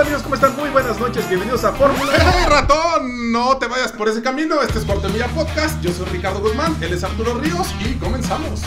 Hola amigos? ¿Cómo están? Muy buenas noches, bienvenidos a Fórmula. ¡Hey ratón! No te vayas por ese camino, este es Portemilla Podcast, yo soy Ricardo Guzmán, él es Arturo Ríos y comenzamos.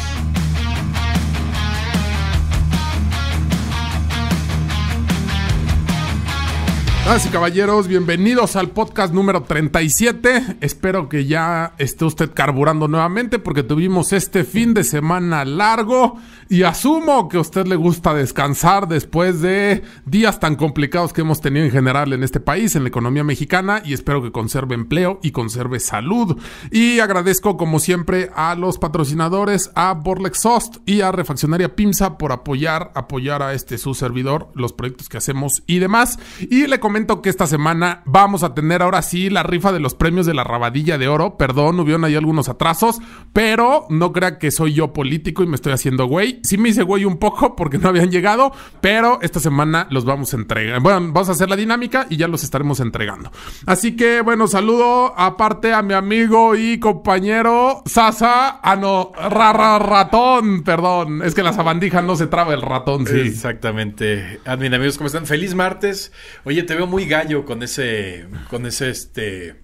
Así caballeros, bienvenidos al podcast número 37. Espero que ya esté usted carburando nuevamente porque tuvimos este fin de semana largo y asumo que a usted le gusta descansar después de días tan complicados que hemos tenido en general en este país, en la economía mexicana y espero que conserve empleo y conserve salud. Y agradezco como siempre a los patrocinadores, a Borlexost y a Refaccionaria Pimsa por apoyar, apoyar a este su servidor, los proyectos que hacemos y demás. Y le que esta semana vamos a tener ahora sí la rifa de los premios de la rabadilla de oro. Perdón, hubieron ahí algunos atrasos, pero no crea que soy yo político y me estoy haciendo güey. Sí me hice güey un poco porque no habían llegado, pero esta semana los vamos a entregar. Bueno, vamos a hacer la dinámica y ya los estaremos entregando. Así que, bueno, saludo aparte a mi amigo y compañero Sasa, a ah, no, ratón, perdón. Es que la sabandija no se traba el ratón, sí. Exactamente. Admin amigos, ¿cómo están? Feliz martes. Oye, te veo muy gallo con ese, con ese, este,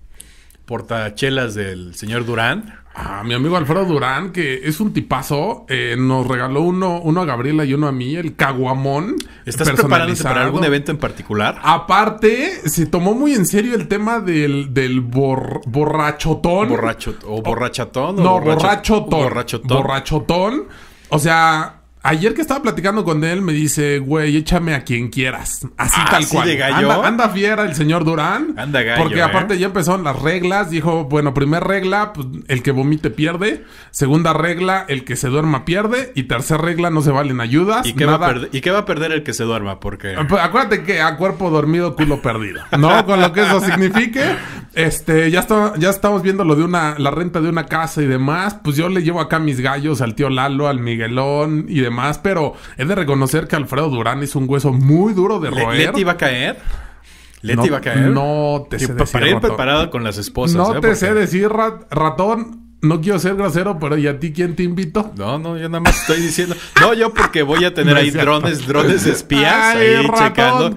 portachelas del señor Durán. A ah, mi amigo Alfredo Durán, que es un tipazo, eh, nos regaló uno, uno a Gabriela y uno a mí, el caguamón. ¿Estás preparándote para algún evento en particular? Aparte, se tomó muy en serio el tema del, del borrachotón. ¿O borrachatón? no, borrachotón. Borrachotón. Borrachotón. O sea, Ayer que estaba platicando con él, me dice, güey, échame a quien quieras. Así tal cual. Anda, fiera el señor Durán. Anda gallo, Porque ¿eh? aparte ya empezaron las reglas. Dijo, bueno, primera regla, pues, el que vomite pierde. Segunda regla, el que se duerma pierde. Y tercera regla, no se valen ayudas. ¿Y qué, Va, a ¿Y va a perder el que se duerma? Porque... Ah, pues, acuérdate que a cuerpo dormido, culo perdido. ¿No? Con lo que eso signifique este, ya, está, ya estamos viendo lo de una, la renta de una casa y demás. Pues yo le llevo acá mis gallos al tío Lalo, al Miguelón y demás. Pero he de reconocer que Alfredo Durán es un hueso muy duro de roer. ¿Leti va a caer? ¿Leti va a caer? No te sé decir. Para ir preparado con las esposas. No ¿eh? te sé decir, ratón no quiero ser grosero, pero ¿y a ti quién te invito? No, no, yo nada más estoy diciendo. No, yo porque voy a tener ahí drones, drones espías. ahí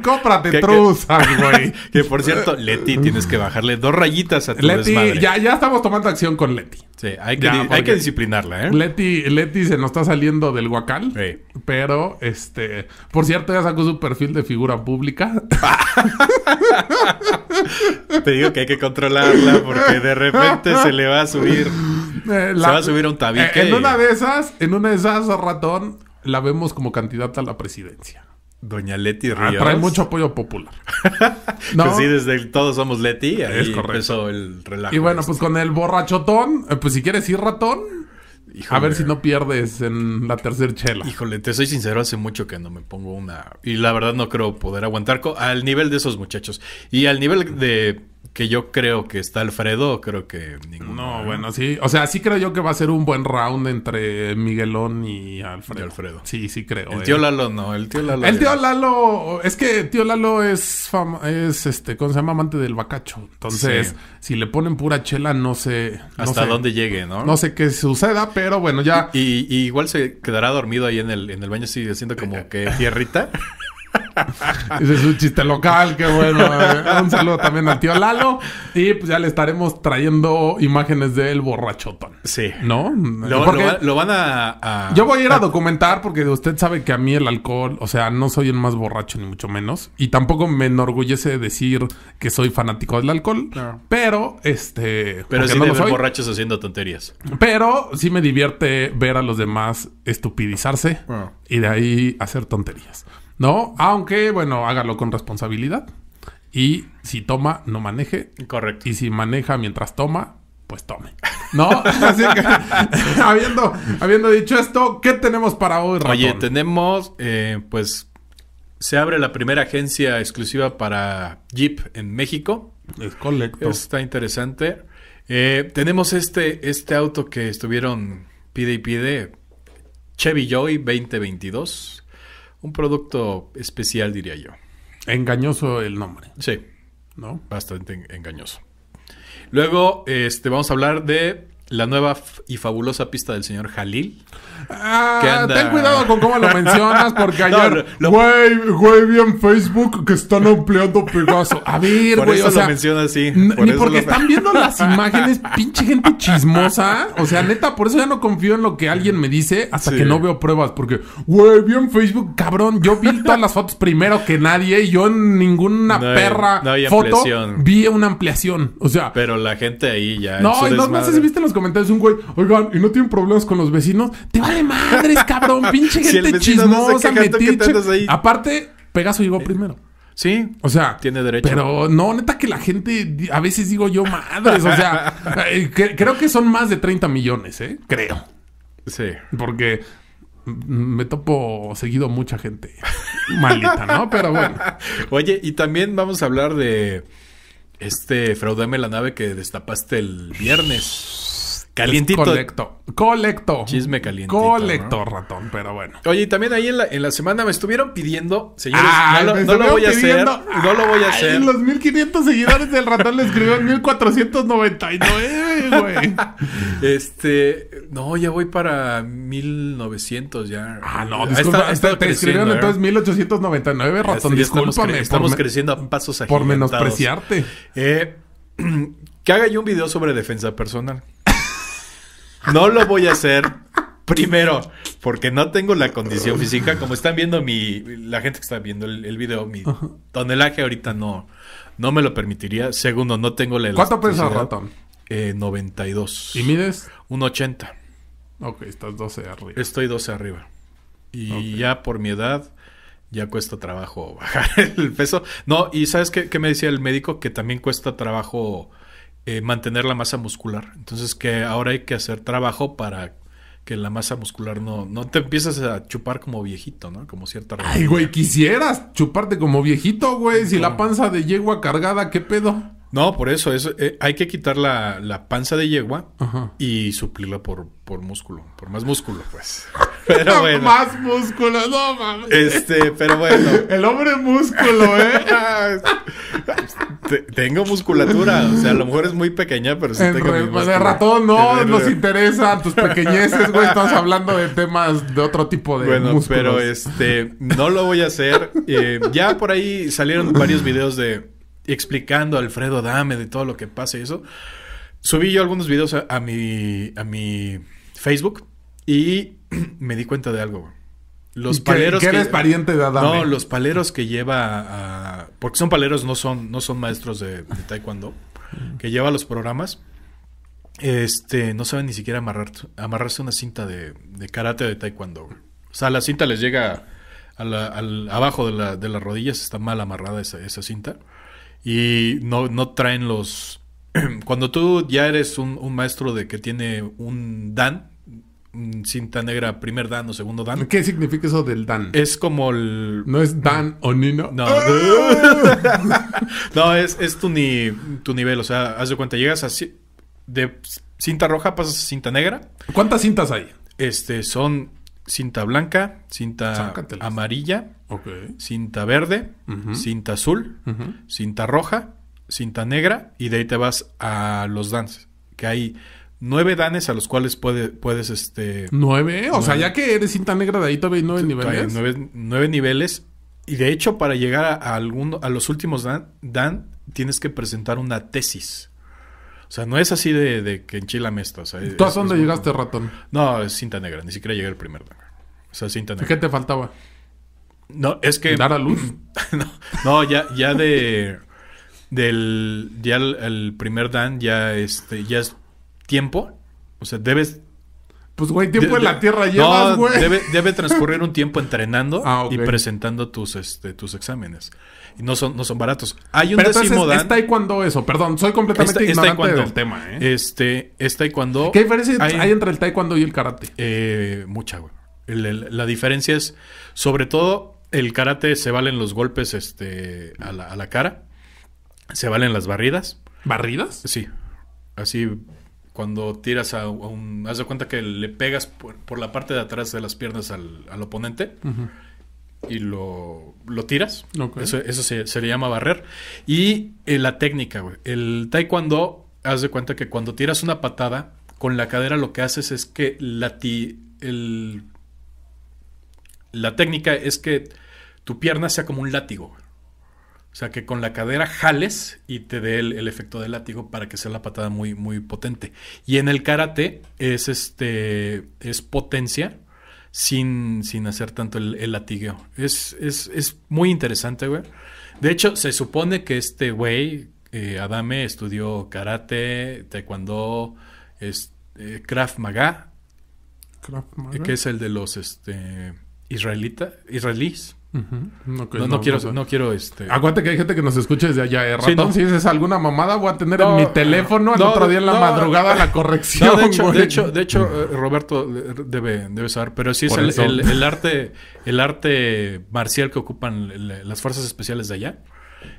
cómprate que, güey. Que, por cierto, Leti, tienes que bajarle dos rayitas a tu Leti, Ya, ya estamos tomando acción con Leti. Sí, hay que, disciplinarla, ¿eh? Leti, Leti se nos está saliendo del guacal. Sí. Pero, este. Por cierto, ya sacó su perfil de figura pública. te digo que hay que controlarla porque de repente se le va a subir. Eh, Se va a subir a un tabique. Eh, en una de esas, en una de esas, ratón, la vemos como candidata a la presidencia. Doña Leti ah, Ríos. trae mucho apoyo popular. ¿No? Pues sí, desde el todos somos Leti, ahí es correcto. empezó el relajo. Y bueno, este. pues con el borrachotón, eh, pues si quieres ir ratón, A ver si no pierdes en la tercera chela. Híjole, te soy sincero, hace mucho que no me pongo una. Y la verdad no creo poder aguantar al nivel de esos muchachos. Y al nivel de que yo creo que está Alfredo, creo que ninguno. No, bueno, sí. O sea, sí creo yo que va a ser un buen round entre Miguelón y Alfredo. Sí, sí creo. El tío eh. Lalo no, el tío Lalo. El tío Lalo, es que tío Lalo es, es este, ¿cómo se llama? Amante del bacacho. Entonces, si le ponen pura chela, no sé. Hasta dónde llegue, ¿no? No sé qué suceda, pero bueno, ya. Y, igual se quedará dormido ahí en el, en el baño, sigue siendo como que tierrita. Ese es un chiste local, qué bueno. Un saludo también al tío Lalo. Y pues ya le estaremos trayendo imágenes del borrachotón. Sí. ¿No? Lo, van a, Yo voy a ir a documentar porque usted sabe que a mí el alcohol, o sea, no soy el más borracho ni mucho menos. Y tampoco me enorgullece decir que soy fanático del alcohol. Pero, este... Pero sí no borrachos haciendo tonterías. Pero sí me divierte ver a los demás estupidizarse ah. y de ahí hacer tonterías. ¿no? Aunque, bueno, hágalo con responsabilidad. Y si toma, no maneje. Correcto. Y si maneja mientras toma, pues tome. ¿No? Así que, habiendo, habiendo dicho esto, ¿qué tenemos para hoy, Ratón? Oye, tenemos, eh, pues, se abre la primera agencia exclusiva para Jeep en México. Es colecto. Está interesante. Eh, tenemos este, este auto que estuvieron pide y pide, Chevy Joy 2022 un producto especial, diría yo. Engañoso el nombre. Sí. ¿No? Bastante engañoso. Luego, este, vamos a hablar de la nueva y fabulosa pista del señor Jalil. Ah, ten cuidado con cómo lo mencionas, porque ayer, güey, güey, vi en Facebook que están ampliando Pegaso. A ver, güey, o sea, lo ni porque están viendo las imágenes, pinche gente chismosa. O sea, neta, por eso ya no confío en lo que alguien me dice hasta que no veo pruebas, porque, güey, vi en Facebook, cabrón, yo vi todas las fotos primero que nadie y yo en ninguna perra foto vi una ampliación. O sea... Pero la gente ahí ya... No, no, no sé si viste los es un güey, oigan, ¿y no tienen problemas con los vecinos? Te vale madres, cabrón, pinche gente chismosa, Aparte, Pegaso llegó eh, primero. Sí. O sea. Tiene derecho. Pero no, neta que la gente, a veces digo yo, madres, o sea, eh, creo que son más de 30 millones, ¿eh? Creo. Sí. Porque me topo seguido mucha gente maldita ¿no? Pero bueno. Oye, y también vamos a hablar de este Fraudame la nave que destapaste el viernes. Calientito. Colecto. Colecto. Chisme caliente. Colecto, ratón, pero bueno. Oye, también ahí en la, semana me estuvieron pidiendo, señores, ah, no, lo, voy a Hacer, no, lo, voy a hacer. No lo voy a Los 1500 seguidores del ratón le escribió en 1499, güey. este, no, ya voy para 1900 ya. Ah, no, disculpa. te escribieron ¿eh? entonces 1899, ratón. estamos estamos, creciendo a pasos Por menospreciarte. Eh, que haga yo un video sobre defensa personal. No lo voy a hacer. Primero, porque no tengo la condición física. Como están viendo mi. La gente que está viendo el, video, mi tonelaje ahorita no, no me lo permitiría. Segundo, no tengo la ¿Cuánto pesas, ratón? Eh, 92. ¿Y mides? 1,80. Ok, estás 12 arriba. Estoy 12 arriba. Y ya por mi edad, ya cuesta trabajo bajar el peso. No, y ¿sabes qué me decía el médico? Que también cuesta trabajo eh, mantener la masa muscular. Entonces que ahora hay que hacer trabajo para que la masa muscular no, no te empieces a chupar como viejito, ¿no? Como cierta... Ay, güey, quisieras chuparte como viejito, güey. Si la panza de yegua cargada, ¿qué pedo? No, por eso, es, eh, hay que quitar la, panza de yegua y suplirla por, músculo, por más músculo, pues. Pero más músculo, no mames. Este, pero bueno. El hombre músculo, ¿eh? tengo musculatura, o sea, a lo mejor es muy pequeña, pero sí tengo pues, De ratón, no, nos interesa tus pequeñeces, güey, estás hablando de temas de otro tipo de Bueno, pero este, no lo voy a hacer. Eh, ya por ahí salieron varios videos de explicando a Alfredo Dame de todo lo que pasa y eso, subí yo algunos videos a, mi, a mi Facebook y me di cuenta de algo, Los paleros. Que, eres pariente de Adame. No, los paleros que lleva a. Porque son paleros, no son, no son maestros de, taekwondo. que lleva los programas. Este, no saben ni siquiera amarrar, amarrarse una cinta de, de karate de taekwondo. O sea, la cinta les llega al, abajo de, de, las rodillas, está mal amarrada esa, esa cinta y no, no traen los... Cuando tú ya eres un, maestro de que tiene un Dan, cinta negra, primer dan o segundo dan. ¿Qué significa eso del dan? Es como el. No es dan o nino. No. ¡Ah! no, es, es tu, ni, tu nivel. O sea, haz de cuenta, llegas a. De cinta roja pasas a cinta negra. ¿Cuántas cintas hay? Este, son cinta blanca, cinta amarilla, cinta verde, cinta azul, cinta roja, cinta negra y de ahí te vas a los danes. Que hay nueve danes a los cuales puede, puedes... este ¿Nueve? O sea, ya que eres cinta negra, de ahí te hay nueve niveles. Nueve, niveles. Y de hecho, para llegar a, a los últimos dan, tienes que presentar una tesis. O sea, no es así de, que enchilame esto. ¿Tú a dónde llegaste, ratón? No, es cinta negra. Ni siquiera llegué al primer dan. O sea, ¿Qué te faltaba? No, es que. ¿Dar a luz? no, ya, ya de. del. Ya el, primer Dan, ya este. Ya es tiempo. O sea, debes. Pues, güey, tiempo en la tierra llevas, güey. debe, transcurrir un tiempo entrenando ah, y presentando tus, este, tus exámenes. Y no son, no son baratos. Hay un Pero décimo ¿Es taekwondo eso? Perdón, soy completamente ignorante del tema, ¿eh? Este, es taekwondo. ¿Qué diferencia hay, entre el taekwondo y el karate? Eh, mucha, güey la diferencia es, sobre todo, el karate se valen los golpes este, a, la, cara, se valen las barridas. ¿Barridas? Sí. Así cuando tiras a un... Haz de cuenta que le pegas por, la parte de atrás de las piernas al, oponente y lo, lo tiras. Eso, se, le llama barrer. Y eh, la técnica, güey. El taekwondo, haz de cuenta que cuando tiras una patada, con la cadera lo que haces es que la ti, el, la técnica es que tu pierna sea como un látigo. O sea, que con la cadera jales y te dé el, efecto del látigo para que sea la patada muy, muy potente. Y en el karate es este. es potencia sin, sin hacer tanto el, el latigueo. Es, es, muy interesante, güey. De hecho, se supone que este güey, eh, Adame, estudió karate, taekwondo, es, eh, Maga. Eh, Maga. Que es el de los este, israelita, israelíes. no, quiero, no, quiero este. Aguante que hay gente que nos escucha desde allá, ¿eh? Ratón, si dices alguna mamada, voy a tener en mi teléfono al otro día en la madrugada la corrección. de, hecho, de hecho, eh, Roberto eh, debe, debe saber, pero sí es el, arte, el arte marcial que ocupan las fuerzas especiales de allá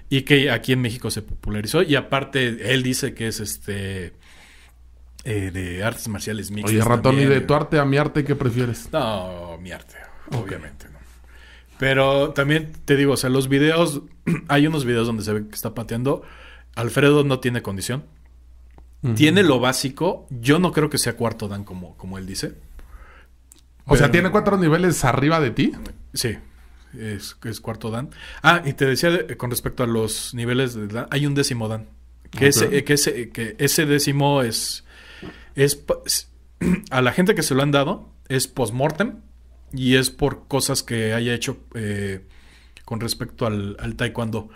y que aquí en México se popularizó. Y aparte, él dice que es este. de artes marciales mixtas. Oye, ratón, ¿y de tu arte a mi arte qué prefieres? No, mi arte obviamente, ¿no? Pero también te digo, o sea, los videos, hay unos videos donde se ve que está pateando. Alfredo no tiene condición. Tiene lo básico. Yo no creo que sea cuarto dan como, como él dice. O sea, tiene cuatro niveles arriba de ti. Sí, es, cuarto dan. Ah, y te decía eh, con respecto a los niveles hay un décimo dan. Que, ese, que, ese, que ese décimo es, es... A la gente que se lo han dado es post-mortem y es por cosas que haya hecho eh, con respecto al, al, taekwondo.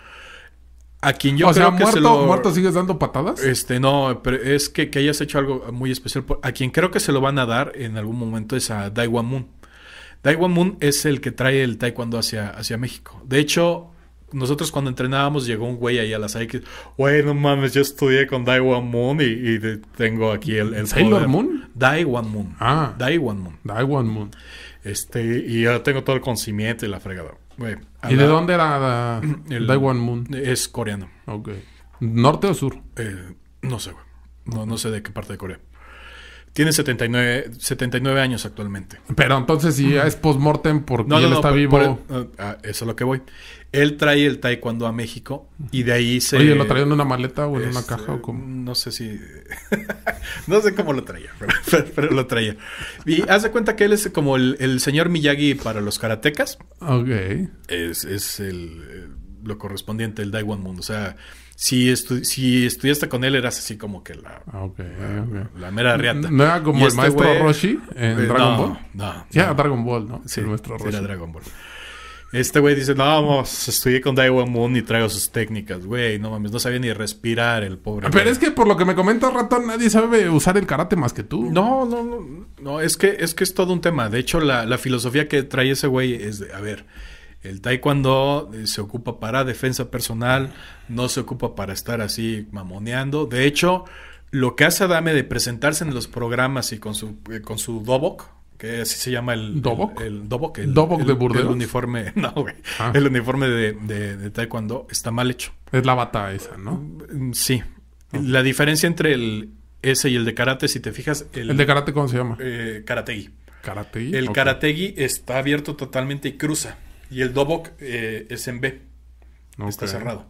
A quien yo o creo sea, que muerto, se muerto sigues dando patadas. Este, no, pero es que, hayas hecho algo muy especial. A quien creo que se lo van a dar en algún momento es a Daiwan Moon. Daiwan Moon es el que trae el taekwondo hacia, hacia México. De hecho, nosotros cuando entrenábamos llegó un güey ahí a las SAI que, güey, no mames, yo estudié con Daiwan Moon y, tengo aquí el... el ¿Sailor Moon? Daiwan Moon. Ah. Moon. Daiwan Moon. Este, y ahora tengo todo el consimiente y la fregada. ¿Y de dónde era la, el, Taiwan Moon? Es coreano. ¿Norte o sur? Eh, no sé, güey. No, no sé de qué parte de Corea. Tiene 79, 79 años actualmente. Pero entonces si ya es post-mortem porque él está vivo. eso es lo que voy. Él trae el taekwondo a México y de ahí se... Oye, ¿lo traía en una maleta o en una este, caja o cómo? No sé si... no sé cómo lo traía, pero, lo traía. Y haz de cuenta que él es como el, señor Miyagi para los karatecas. Ok. Es, es el, eh, lo correspondiente, el Daiwan Mundo. O sea si, estudiaste con él, eras así como que la, ah, mera riata. ¿No era como el este maestro Roshi en pues, Dragon Ball? No. Dragon Ball, ¿no? Sí, el maestro Roshi. Dragon Ball. Este güey dice, no, vamos, estudié con Daiwa Moon y traigo sus técnicas, güey, no mames, no sabía ni respirar el pobre. Ah, pero es que por lo que me comentas, ratón, nadie sabe usar el karate más que tú. No, no, no, no, es que es, que es todo un tema. De hecho, la, la filosofía que trae ese güey es, de, a ver, el taekwondo eh, se ocupa para defensa personal, no se ocupa para estar así mamoneando. De hecho, lo que hace Adame de presentarse en los programas y con su, eh, con su dobok, que así se llama el dobok, el, dobok, el, de Burdeos, ah. el uniforme, el uniforme de, taekwondo está mal hecho. Es la bata esa, ¿no? Mm, sí. Ah. La diferencia entre el ese y el de karate, si te fijas, el, de karate cómo se llama? Eh, karategi. El karategi está abierto totalmente y cruza. Y el Dobok eh, es en B. no Está cerrado.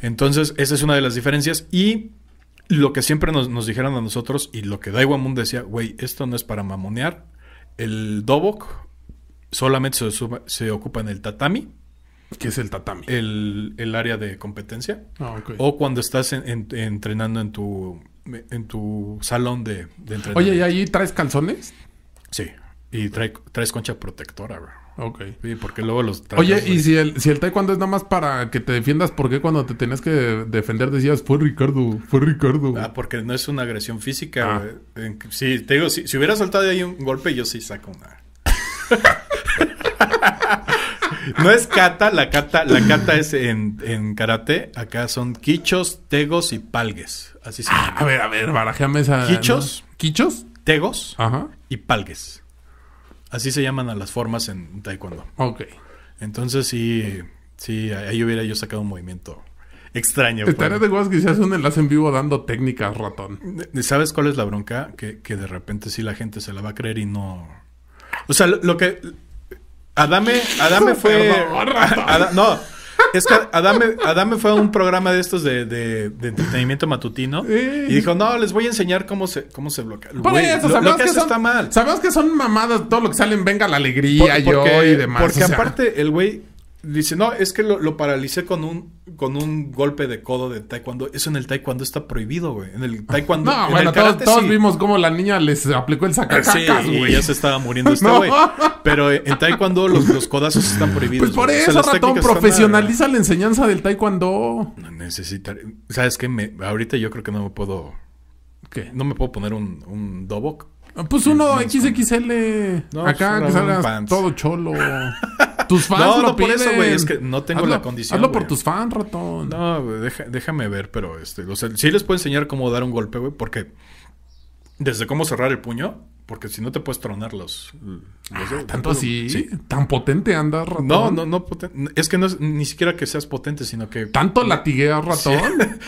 Entonces, esa es una de las diferencias. Y lo que siempre nos, nos dijeron a nosotros y lo que Daiwa Moon decía, güey, esto no es para mamonear. El Dobok solamente se, ocupa en el tatami. ¿Qué es el tatami? El, área de competencia. Ah, o cuando estás entrenando en tu, en tu salón de, entrenamiento. Oye, ¿y ahí traes calzones? Sí. Y traes concha protectora, bro. Ok. Sí, porque luego los... Oye, y si el, si el taekwondo es nada más para que te defiendas, ¿por qué cuando te tenías que defender decías, fue Ricardo, fue Ricardo? Ah, porque no es una agresión física. Ah. Sí, te digo, si, si hubiera soltado ahí un golpe, yo sí saco una... no es kata, la kata, la kata es en, karate. Acá son quichos, tegos y palgues. Así se ah, A ver, a ver, barajame esa. Quichos. ¿Quichos? Tegos y palgues. Así se llaman a las formas en taekwondo. Ok. Entonces sí, sí, ahí hubiera yo sacado un movimiento extraño. Estaría pues. de guas que se hace un enlace en vivo dando técnicas, ratón. Eh, ¿Sabes cuál es la bronca? Que, de repente sí la gente se la va a creer y no... O sea, lo, que... Adame, Adame fue... no, es que Adame, fue a un programa de estos de, entretenimiento matutino y dijo, no, les voy a enseñar cómo se, cómo se bloquea. Por que, está mal. Sabemos que son mamadas todo lo que salen, venga la alegría, yo y demás. Porque aparte, el güey Dice, no, es que lo, paralicé con un, con un golpe de codo de taekwondo. Eso en el taekwondo está prohibido, güey. En el taekwondo. No, bueno, todos, vimos cómo la niña les aplicó el eh, sacacacas, güey. Sí, ya se estaba muriendo este güey. Pero en taekwondo los, los, codazos están prohibidos. Pues por eso, ratón, profesionaliza la enseñanza del taekwondo. No necesita. ¿Sabes qué? ahorita yo creo que no me puedo... ¿Qué? No me puedo poner un, un dobok. Ah, pues uno XXL. Eh, no, pues acá que todo cholo. Tus fans no, no por eso, güey. Es que no tengo la condición. Hazlo por tus fans, ratón. No, déjame ver, pero este. O sea, sí les puedo enseñar cómo dar un golpe, güey, porque. Desde cómo cerrar el puño, porque si no te puedes tronar los. Ah, tanto así. Sí. Tan potente andas, ratón. No, no, no potente. Es que no es ni siquiera que seas potente, sino que. Tanto latiguea ratón.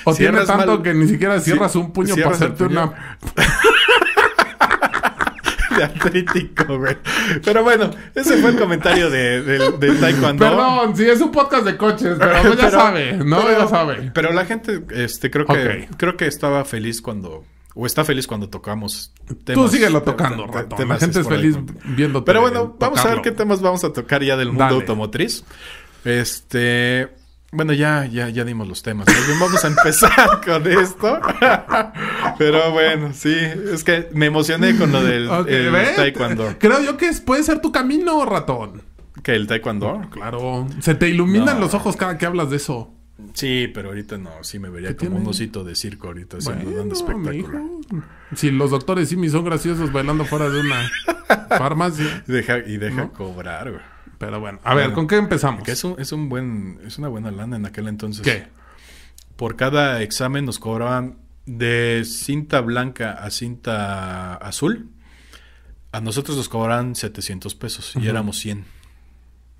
O tiene tanto que ni siquiera cierras un puño para hacerte una. de artrítico, güey. Pero bueno, ese fue el comentario de, de, Taekwondo. Perdón, sí, es un podcast de coches, pero, pues no ya sabe, ¿no? Pero, ya sabe. Pero la gente, este, creo que, creo que estaba feliz cuando o está feliz cuando tocamos temas. Tú síguelo tocando, ratón. La gente es feliz viendo Pero bueno, vamos a ver qué temas vamos a tocar ya del mundo automotriz. Este, bueno, ya, ya, ya dimos los temas. Vamos a empezar con esto. Pero bueno, sí, es que me emocioné con lo del taekwondo. Creo yo que puede ser tu camino, ratón. ¿Que el taekwondo? Claro. Se te iluminan los ojos cada que hablas de eso. Sí, pero ahorita no, sí me vería como un osito de circo ahorita, bueno, un espectáculo. Si los doctores Simi son graciosos bailando fuera de una farmacia. y deja cobrar, güey. Pero bueno, a ver, ¿con qué empezamos? Que es, es, un, buen, es una buena lana en aquel entonces. ¿Qué? Por cada examen nos cobraban de cinta blanca a cinta azul. A nosotros nos cobraban 700 pesos y éramos 100.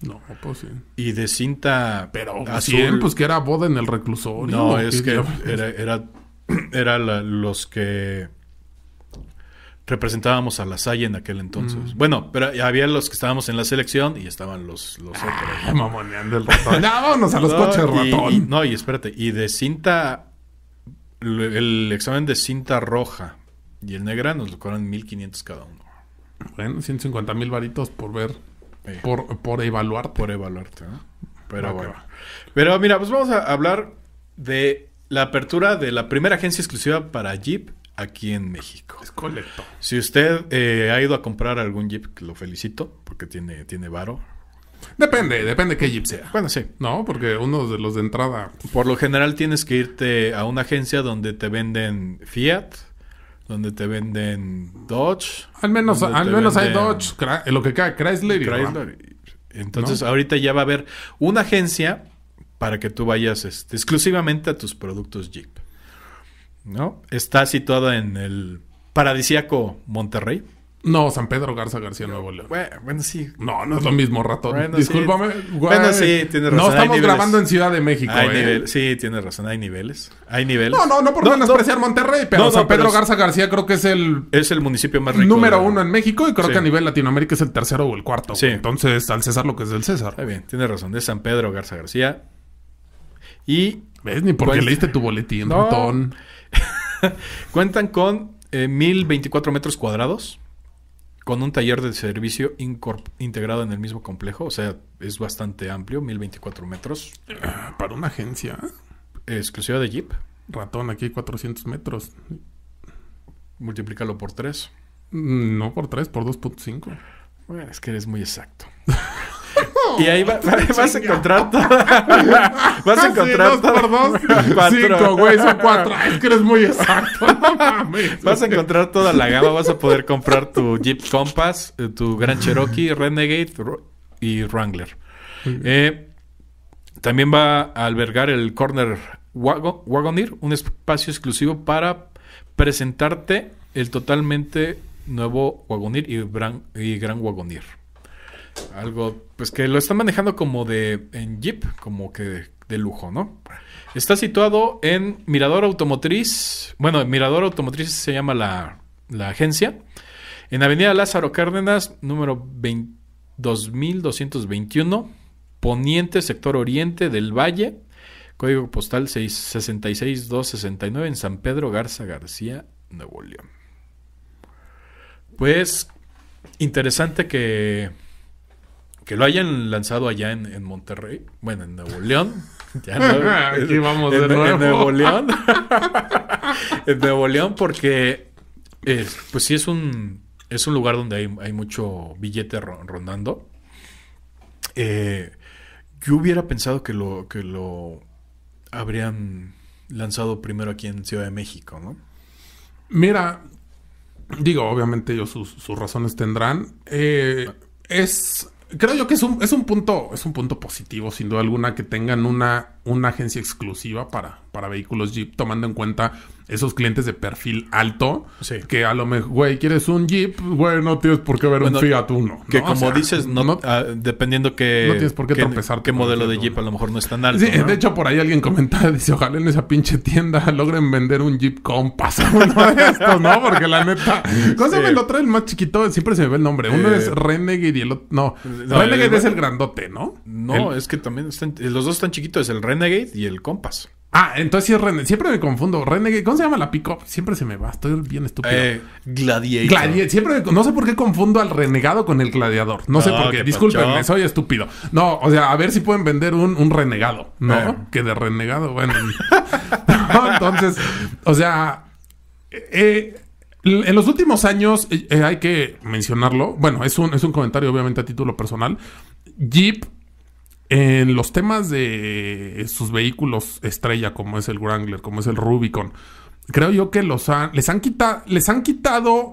No, pues sí. Y de cinta. Pero 100, pues que era boda en el reclusorio. No, es que era, era, los que representábamos a la Salle en aquel entonces. Mm. Bueno, pero había los que estábamos en la selección y estaban los, ah, otros. mamoneando el ratón. no, vámonos a los coches y, ratón. no, y espérate. Y de cinta. El examen de cinta roja y el negra nos lo cobran 1500 cada uno. Bueno, 150 mil varitos por ver. Por, por evaluarte. Por evaluarte, Pero bueno. Pero mira, pues vamos a hablar de la apertura de la primera agencia exclusiva para Jeep aquí en México. Es colecto. Si usted eh, ha ido a comprar algún Jeep, lo felicito, porque tiene, tiene varo. Depende, depende qué Jeep sea. Bueno, sí. No, porque uno de los de entrada. Por lo general tienes que irte a una agencia donde te venden Fiat, donde te venden Dodge. Al menos, al menos hay Dodge, lo que cae Chrysler. Chrysler. entonces ahorita ya va a haber una agencia para que tú vayas este, exclusivamente a tus productos Jeep. ¿no? Está situada en el paradisíaco Monterrey. No, San Pedro Garza García Nuevo León. Bueno, sí. No, no es lo mismo, ratón. Discúlpame. Bueno, sí, tienes razón. No estamos grabando en Ciudad de México. Eh. sí, tienes razón. Hay niveles. Hay niveles. No, no, no por no, menospreciar Monterrey, pero San Pedro Garza García creo que es el... Es el municipio más rico. Número uno en México y creo que a nivel Latinoamérica es el tercero o el cuarto. Sí. Entonces, al César lo que es del César. Está bien, tienes razón. Es San Pedro Garza García. Y... ¿Ves? Ni porque pues, leíste tu boletín, ratón. Cuentan con 1024 eh, metros cuadrados, con un taller de servicio integrado en el mismo complejo. O sea, es bastante amplio, 1024 metros. Ah, para una agencia. Exclusiva de Jeep. Ratón, aquí 400 metros. Multiplícalo por 3. Mm, no por 3, por 2.5. Bueno, es que eres muy exacto. Y ahí vas a encontrar toda. vas a encontrar güey, son cuatro. Ah, es que eres muy exacto. Vas a encontrar toda la gama. Vas a poder comprar tu Jeep Compass, eh, tu Gran Cherokee, Renegade y Wrangler. Eh, también va a albergar el Corner Wagoneer, un espacio exclusivo para presentarte el totalmente nuevo Wagoneer y, Gran, y Gran Wagoneer algo, pues que lo están manejando como de en jeep, como que de, lujo, ¿no? Está situado en Mirador Automotriz, bueno, Mirador Automotriz se llama la, agencia, en Avenida Lázaro Cárdenas, número 2221, poniente, sector oriente del Valle, código postal 66269 en San Pedro Garza García, Nuevo León. Pues interesante que que lo hayan lanzado allá en, Monterrey, bueno, en Nuevo León. Aquí vamos de nuevo. En Nuevo León. en Nuevo León porque, pues sí, es un, es un lugar donde hay, mucho billete rondando. Eh, yo hubiera pensado que lo, que lo habrían lanzado primero aquí en Ciudad de México, ¿no? Mira, digo, obviamente ellos sus, razones tendrán. Eh, es creo yo que es un, es un punto, es un punto positivo, sin duda alguna, que tengan una, una agencia exclusiva para, para vehículos Jeep, tomando en cuenta esos clientes de perfil alto sí. que a lo mejor, güey, ¿quieres un Jeep? Güey, no tienes por qué ver un Fiat Uno. Que como dices, no, no ah, dependiendo que... por qué ¿Qué modelo de Jeep a lo mejor no es tan alto? Sí, de hecho por ahí alguien comentaba, dice, ojalá en esa pinche tienda logren vender un Jeep Compass estos, ¿no? Porque la neta... ¿Cómo se lo trae el más chiquito? Siempre se me ve el nombre. Uno es eh, Renegade y el otro... No, Renegade es el grandote, ¿no? No, es que también Los dos están chiquitos, el Renegade y el Compass. Ah, entonces Siempre me confundo. ¿cómo se llama la pick-up? Siempre se me va, estoy bien estúpido. Eh, gladiator. siempre, no sé por qué confundo al renegado con el gladiador. No sé por qué. Discúlpenme, soy estúpido. No, o sea, a ver si pueden vender un, renegado, ¿no? Eh. Que de renegado, bueno. entonces, o sea, eh, en los últimos años, hay que mencionarlo. Bueno, es un, es un comentario obviamente a título personal. Jeep en los temas de sus vehículos estrella, como es el Wrangler, como es el Rubicon, creo yo que los les, han quitado, les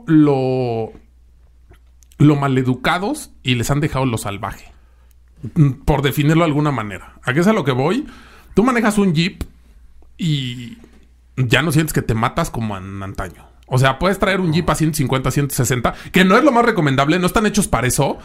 lo, lo maleducados y les han dejado lo salvaje. Por definirlo de alguna manera. ¿A qué es a lo que voy? Tú manejas un jeep y ya no sientes que te matas como en antaño. O sea, puedes traer un Jeep a 150, 160, que no es lo más recomendable, no están hechos para eso,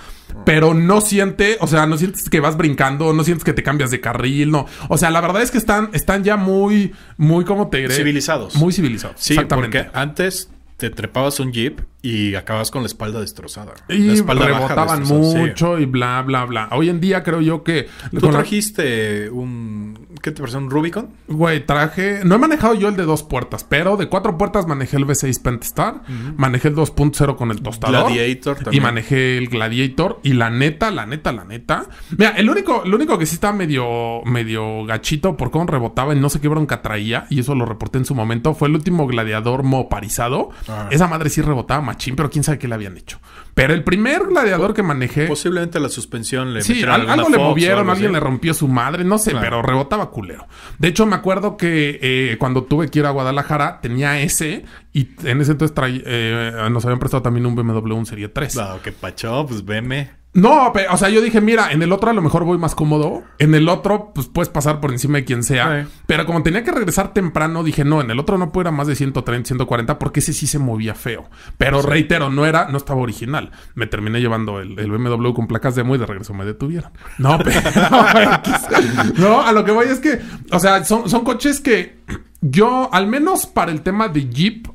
pero no siente, o sea, no sientes que vas brincando, no sientes que te cambias de carril, no. O sea, la verdad es que están, están ya muy, muy, como te diré? Civilizados. Muy civilizados. Sí, exactamente. Porque antes te trepabas un jeep y acabas con la espalda destrozada. Y la espalda rebotaban mucho y bla, bla, bla. Hoy en día creo yo que... Tú trajiste un, ¿Qué te pareció un Rubicon? Güey, traje. No he manejado yo el de dos puertas, pero de cuatro puertas manejé el V6 Pentastar, manejé el 2.0 con el tostador. Gladiator también. Y manejé el Gladiator. Y la neta, la neta, la neta. Mira, el único, lo único que sí estaba medio, medio gachito por cómo rebotaba y no sé qué bronca traía, y eso lo reporté en su momento, fue el último gladiador moparizado. Ah. Esa madre sí rebotaba machín, pero quién sabe qué le habían hecho. Pero el primer gladiador que manejé. Posiblemente la suspensión le Sí, algo le movieron, alguien le rompió su madre, no sé, pero rebotaba culero. De hecho, me acuerdo que eh, cuando tuve que ir a Guadalajara, tenía ese y en ese entonces eh, nos habían prestado también un BMW, un Serie 3. Claro, que pachó, pues BMW. No, o sea, yo dije, mira, en el otro a lo mejor voy más cómodo. En el otro, pues puedes pasar por encima de quien sea. Pero como tenía que regresar temprano, dije, no, en el otro no puedo más de 130, 140, porque ese sí se movía feo. Pero reitero, no era, no estaba original. Me terminé llevando el, BMW con placas de muy de regreso me detuvieron. No, pero. no, a lo que voy es que, o sea, son, son coches que yo, al menos para el tema de Jeep,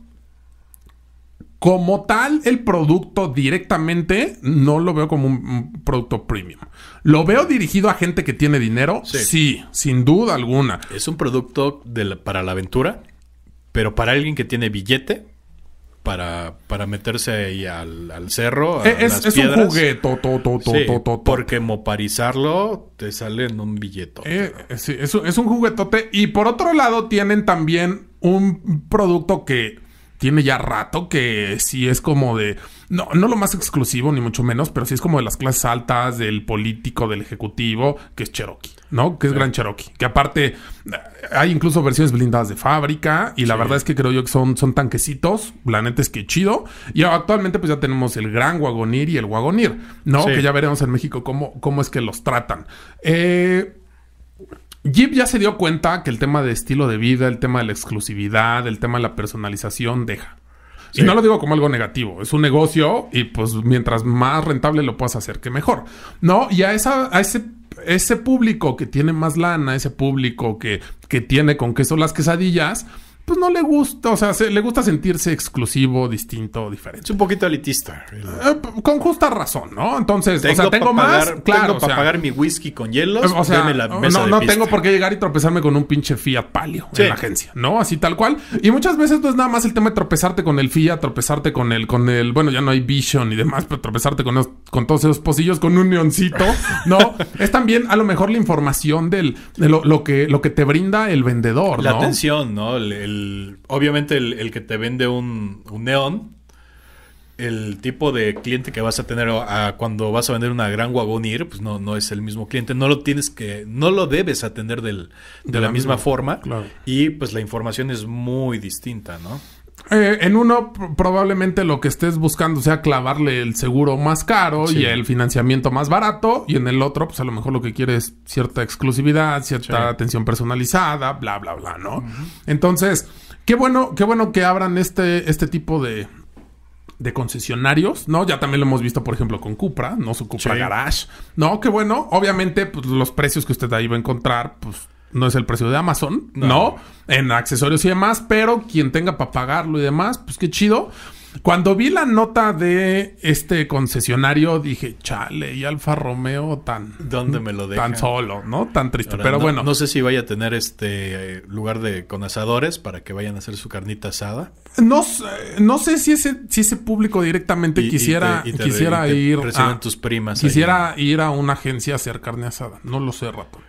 como tal, el producto directamente no lo veo como un, producto premium. ¿Lo veo dirigido a gente que tiene dinero? Sí, sin duda alguna. Es un producto para la aventura, pero para alguien que tiene billete, para, para meterse ahí al, cerro. E-, es, un jugueto, Porque moparizarlo te sale en un billete. sí, es, es un juguetote. Y por otro lado, tienen también un producto que tiene ya rato que sí es como de, no, lo más exclusivo, ni mucho menos, pero sí es como de las clases altas, del político, del ejecutivo, que es Cherokee, ¿no? Que es Gran Cherokee. Que aparte hay incluso versiones blindadas de fábrica y la verdad es que creo yo que son, son tanquecitos, planetes que chido. Y actualmente pues ya tenemos el Gran Wagonir y el Wagonir, ¿no? Que ya veremos en México cómo, cómo es que los tratan. Eh... Jeep ya se dio cuenta que el tema de estilo de vida, el tema de la exclusividad, el tema de la personalización deja. Y no lo digo como algo negativo, es un negocio y pues mientras más rentable lo puedas hacer, que mejor. No, y a, ese, ese público que tiene más lana, ese público que, que tiene con queso las quesadillas, pues no le gusta, o sea, le gusta sentirse exclusivo, distinto, diferente. Es un poquito elitista. Eh, con justa razón, ¿no? Entonces, o sea, tengo más, claro, tengo para pagar mi whisky con hielos, o sea, no, no tengo por qué llegar y tropezarme con un pinche Fiat Palio en la agencia, ¿no? Así tal cual. Y muchas veces no es nada más el tema de tropezarte con el Fiat, tropezarte con el con el, bueno, ya no hay Vision y demás, pero tropezarte con con todos esos posillos con un neoncito, ¿no? es también a lo mejor la información del de lo, que lo que te brinda el vendedor, la ¿no? atención, ¿no? obviamente el, que te vende un, neón, el tipo de cliente que vas a tener cuando vas a vender una gran Wagoneer, pues no, no es el mismo cliente. No lo tienes que, no lo debes atender de, la, misma, forma. Y pues la información es muy distinta, ¿no? Eh, en uno probablemente lo que estés buscando sea clavarle el seguro más caro y el financiamiento más barato y en el otro pues a lo mejor lo que quieres es cierta exclusividad, cierta atención personalizada, bla bla bla, ¿no? Entonces, qué bueno, qué bueno que abran este este tipo de concesionarios, ¿no? Ya también lo hemos visto, por ejemplo, con Cupra, ¿no? Su Cupra Garage, ¿no? qué bueno, obviamente, pues los precios que usted ahí va a encontrar, pues no es el precio de Amazon, ¿no? En accesorios y demás, pero quien tenga para pagarlo y demás, pues qué chido. Cuando vi la nota de este concesionario, dije, chale, y Alfa Romeo tan... ¿Dónde me lo dejan? Tan solo, ¿no? Tan triste, pero bueno. No sé si vaya a tener este eh, lugar de con asadores para que vayan a hacer su carnita asada. No, eh, no sé si ese, si ese público directamente quisiera, quisiera ir... a, tus primas. Quisiera ir a una agencia a hacer carne asada. No lo sé, ratón.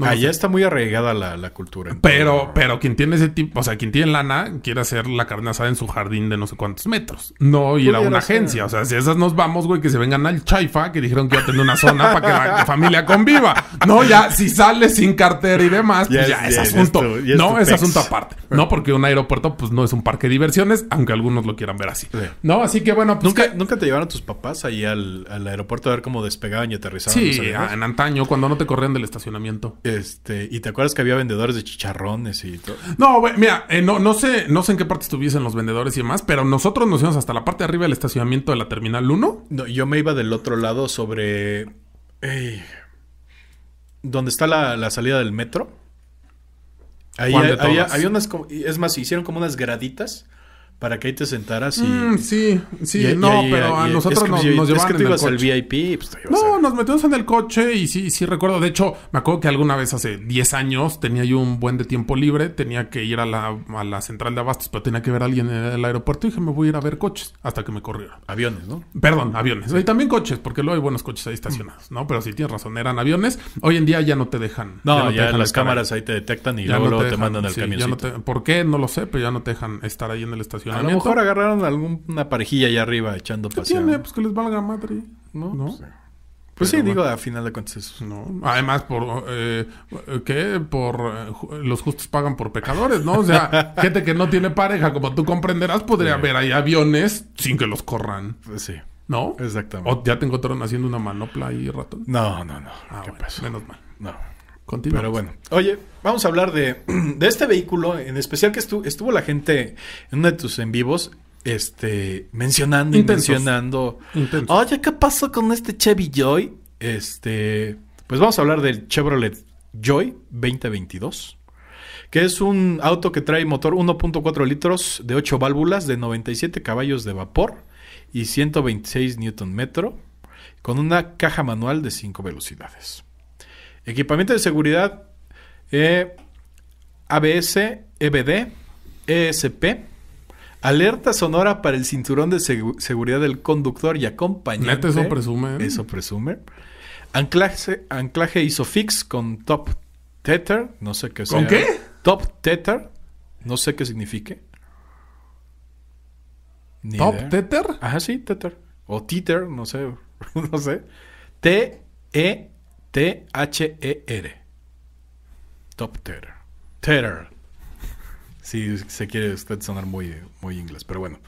Allá está muy arraigada la, cultura. Pero, pero quien tiene ese tipo, o sea, quien tiene lana, quiere hacer la carne en su jardín de no sé cuántos metros. No ir a una agencia. O sea, si esas nos vamos, güey, que se vengan al chaifa, que dijeron que iba a tener una zona para que la, familia conviva. No, ya, si sales sin cartera y demás, pues ya es asunto. no, es asunto aparte. No, porque un aeropuerto, pues no es un parque de diversiones, aunque algunos lo quieran ver así. No, así que bueno, pues ¿Nunca, ¿Nunca te llevaron tus papás ahí al, al aeropuerto a ver cómo despegaban y aterrizaban? Sí, en antaño, cuando no te corrían del estacionamiento. Este, y te acuerdas que había vendedores de chicharrones y todo. No, mira, eh, no, sé, no sé en qué parte estuviesen los vendedores y demás, pero nosotros nos íbamos hasta la parte de arriba del estacionamiento de la terminal 1. yo me iba del otro lado sobre. Ey, donde está la, salida del metro. Ahí había, había, unas. Es más, hicieron como unas graditas para que ahí te sentaras y... Mm, sí, sí, no, pero a nosotros nos, nos es que te ibas al VIP. Pues no, nos metimos en el coche y sí, sí recuerdo. De hecho, me acuerdo que alguna vez hace 10 años tenía yo un buen de tiempo libre. Tenía que ir a la, central de abastos, pero tenía que ver a alguien en el aeropuerto. Y dije, me voy a ir a ver coches hasta que me corrieron. Aviones, ¿no? Perdón, aviones. Y también coches, porque luego hay buenos coches ahí estacionados, ¿no? Pero sí tienes razón, eran aviones. Hoy en día ya no te dejan. No, ya, las cámaras ahí te detectan y luego, te, mandan al sí, No te, ¿Por qué? No lo sé, pero ya no te dejan estar ahí en el estacionamiento a lo mejor agarraron alguna parejilla allá arriba echando ¿Qué Pues que les valga madre, ¿no? ¿No? Pues, pues sí, digo, a final de cuentas No, además por eh, por eh, los justos pagan por pecadores, ¿no? O sea, gente que no tiene pareja, como tú comprenderás, podría haber ahí aviones sin que los corran. Pues sí. ¿No? Exactamente. O ya te encontraron haciendo una manopla ahí ratón. No, no, no. Ah, menos mal. No. Pero bueno, oye, vamos a hablar de, este vehículo, en especial que estuvo, la gente en uno de tus en vivos este, mencionando mencionando. Oye, ¿qué pasó con este Chevy Joy? Este, pues vamos a hablar del Chevrolet Joy 2022 que es un auto que trae motor 1.4 litros de 8 válvulas de 97 caballos de vapor y 126 metro con una caja manual de 5 velocidades. Equipamiento de seguridad eh, ABS, EBD, ESP. Alerta sonora para el cinturón de seguridad del conductor y acompañante. eso presume. ¿eh? Eso presume. Anclaje, anclaje ISOFIX con top tether. No sé qué sea. ¿Con qué? Top tether. No sé qué signifique. ¿Top tether? Ajá, sí, tether. O tether, no sé. no sé. T-E T-H-E-R. Top Terror. Terror. Si se quiere usted sonar muy, muy inglés, pero bueno.